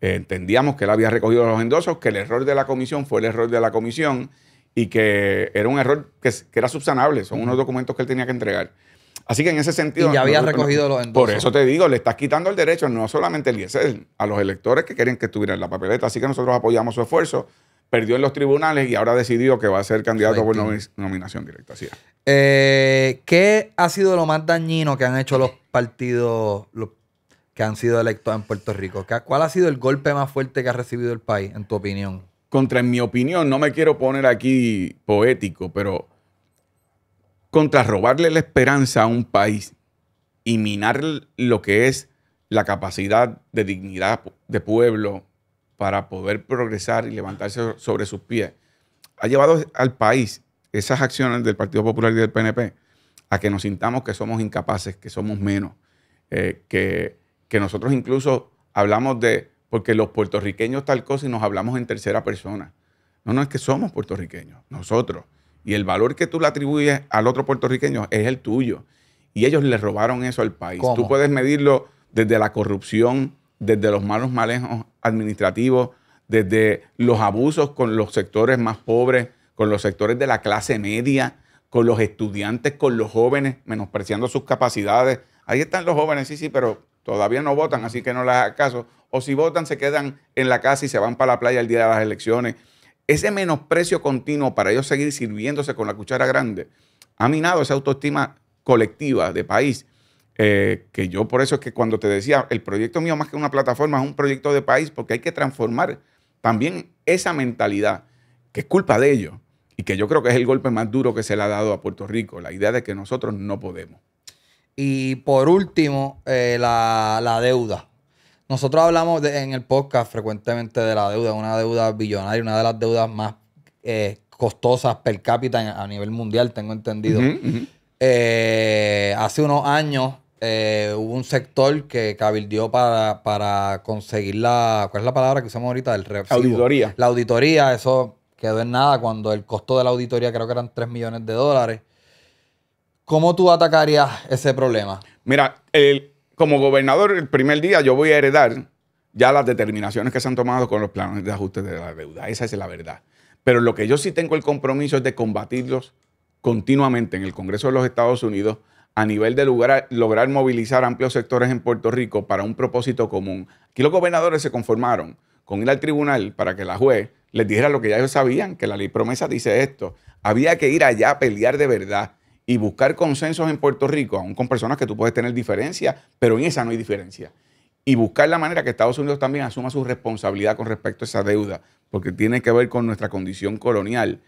entendíamos que él había recogido los endosos, que el error de la comisión fue el error de la comisión y que era un error que, era subsanable. Son unos documentos que él tenía que entregar. Así que en ese sentido. Y ya había recogido los endosos. Por eso te digo, le estás quitando el derecho no solamente el IESEL, a los electores que quieren que estuviera en la papeleta. Así que nosotros apoyamos su esfuerzo. Perdió en los tribunales y ahora decidió que va a ser candidato por nominación directa. Eh, ¿Qué ha sido lo más dañino que han hecho los partidos, que han sido electos en Puerto Rico. ¿Cuál ha sido el golpe más fuerte que ha recibido el país, en tu opinión? Contra, en mi opinión, no me quiero poner aquí poético, pero contra robarle la esperanza a un país y minar lo que es la capacidad de dignidad de pueblo para poder progresar y levantarse sobre sus pies, ha llevado al país esas acciones del Partido Popular y del PNP a que nos sintamos que somos incapaces, que somos menos, eh, que que nosotros incluso hablamos de, porque los puertorriqueños tal cosa y nos hablamos en tercera persona. No, no es que somos puertorriqueños, nosotros. Y el valor que tú le atribuyes al otro puertorriqueño es el tuyo. Y ellos le robaron eso al país. Tú puedes medirlo desde la corrupción, desde los malos manejos administrativos, desde los abusos con los sectores más pobres, con los sectores de la clase media, con los estudiantes, con los jóvenes, menospreciando sus capacidades. Ahí están los jóvenes, sí, sí, pero Todavía no votan, así que no las acaso. caso. O si votan, se quedan en la casa y se van para la playa el día de las elecciones. Ese menosprecio continuo para ellos seguir sirviéndose con la cuchara grande ha minado esa autoestima colectiva de país. Eh, que yo por eso es que cuando te decía, el proyecto mío más que una plataforma es un proyecto de país porque hay que transformar también esa mentalidad, que es culpa de ellos y que yo creo que es el golpe más duro que se le ha dado a Puerto Rico, la idea de que nosotros no podemos. Y por último, eh, la, deuda. Nosotros hablamos en el podcast frecuentemente de la deuda, una deuda billonaria, una de las deudas más eh, costosas per cápita a nivel mundial, tengo entendido. Eh, hace unos años hubo un sector que cabildió para, para, conseguir la. ¿Cuál es la palabra que usamos ahorita? El Auditoría. La auditoría, eso quedó en nada cuando el costo de la auditoría creo que eran 3 millones de dólares. ¿Cómo tú atacarías ese problema? Mira, como gobernador, el primer día yo voy a heredar ya las determinaciones que se han tomado con los planes de ajuste de la deuda. Esa es la verdad. Pero lo que yo sí tengo el compromiso es de combatirlos continuamente en el Congreso de los Estados Unidos a nivel de lograr movilizar amplios sectores en Puerto Rico para un propósito común. Aquí los gobernadores se conformaron con ir al tribunal para que la juez les dijera lo que ya ellos sabían, que la ley promesa dice esto. Había que ir allá a pelear de verdad y buscar consensos en Puerto Rico, aún con personas que tú puedes tener diferencia, pero en esa no hay diferencia. Y buscar la manera que Estados Unidos también asuma su responsabilidad con respecto a esa deuda, porque tiene que ver con nuestra condición colonial.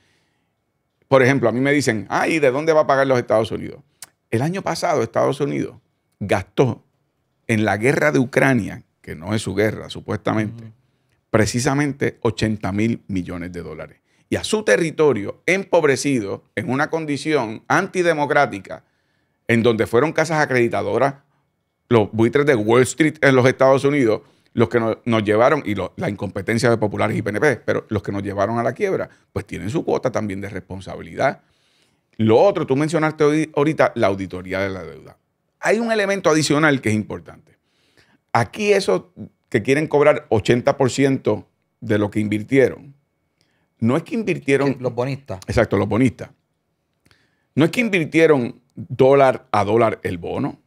Por ejemplo, a mí me dicen, ah, ¿y de dónde va a pagar los Estados Unidos? El año pasado Estados Unidos gastó en la guerra de Ucrania, que no es su guerra supuestamente, precisamente 80 mil millones de dólares y a su territorio empobrecido en una condición antidemocrática, en donde fueron casas acreditadoras, los buitres de Wall Street en los Estados Unidos, los que nos, llevaron, y la incompetencia de populares y PNP, pero los que nos llevaron a la quiebra, pues tienen su cuota también de responsabilidad. Lo otro, tú mencionaste ahorita la auditoría de la deuda. Hay un elemento adicional que es importante. Aquí esos que quieren cobrar 80% de lo que invirtieron, no es que invirtieron. Los bonistas. Exacto, los bonistas. No es que invirtieron dólar a dólar el bono.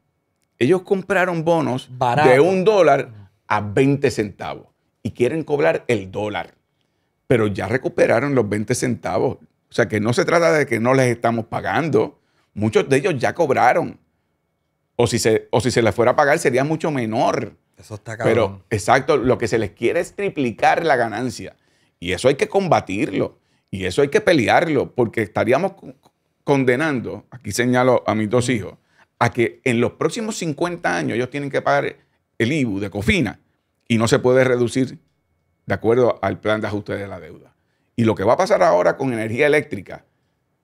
Ellos compraron bonos de un dólar a 20 centavos y quieren cobrar el dólar. Pero ya recuperaron los 20 centavos. O sea que no se trata de que no les estamos pagando. Muchos de ellos ya cobraron. O si se, o si se les fuera a pagar sería mucho menor. Eso está cabrón. Pero exacto, lo que se les quiere es triplicar la ganancia. Y eso hay que combatirlo. Y eso hay que pelearlo, porque estaríamos condenando, aquí señalo a mis dos hijos, a que en los próximos 50 años ellos tienen que pagar el IBU de Cofina y no se puede reducir de acuerdo al plan de ajuste de la deuda. Y lo que va a pasar ahora con energía eléctrica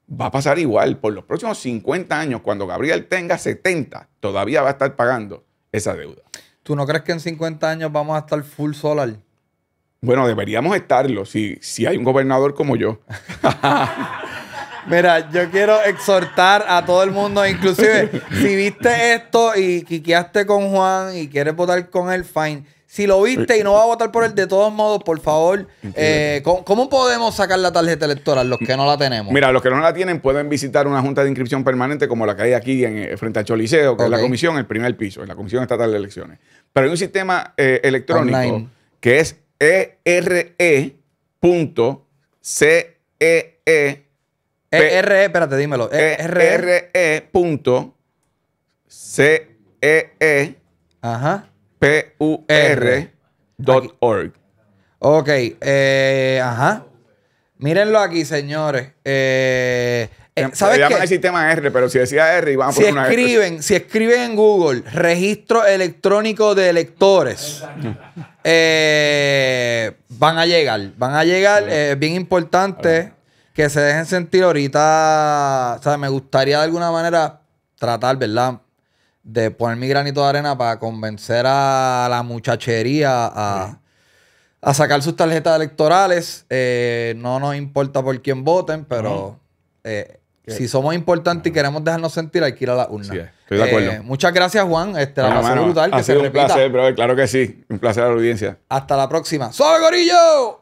va a pasar igual. Por los próximos 50 años, cuando Gabriel tenga 70, todavía va a estar pagando esa deuda. ¿Tú no crees que en 50 años vamos a estar full solar? Bueno, deberíamos estarlo si, si hay un gobernador como yo. Mira, yo quiero exhortar a todo el mundo, inclusive si viste esto y quiqueaste con Juan y quieres votar con él, fine. Si lo viste y no vas a votar por él, de todos modos, por favor, eh, ¿cómo, podemos sacar la tarjeta electoral los que no la tenemos? Mira, los que no la tienen pueden visitar una junta de inscripción permanente como la que hay aquí en, eh, frente al Choliseo, que es la comisión, el primer piso, en la Comisión Estatal de Elecciones. Pero hay un sistema eh, electrónico que es e-R-E.C-E-E. E-R-E, e, espérate, dímelo. e r e e c e org Ok, eh, ajá. Mírenlo aquí, señores. Eh, eh, ¿sabes el sistema R, pero si decía R, si escriben, Si escriben en Google registro electrónico de electores, eh, van a llegar. Van a llegar. Es eh, bien importante que se dejen sentir ahorita. O sea, me gustaría de alguna manera tratar, ¿verdad? De poner mi granito de arena para convencer a la muchachería a, sacar sus tarjetas electorales. no nos importa por quién voten, pero. Si somos importantes y queremos dejarnos sentir, hay que ir a la urna. estoy de eh, acuerdo. muchas gracias, Juan. Este, la bueno, brutal. Ha que sido un placer, bro, Claro que sí. Un placer a la audiencia. Hasta la próxima. ¡Suave, gorillo!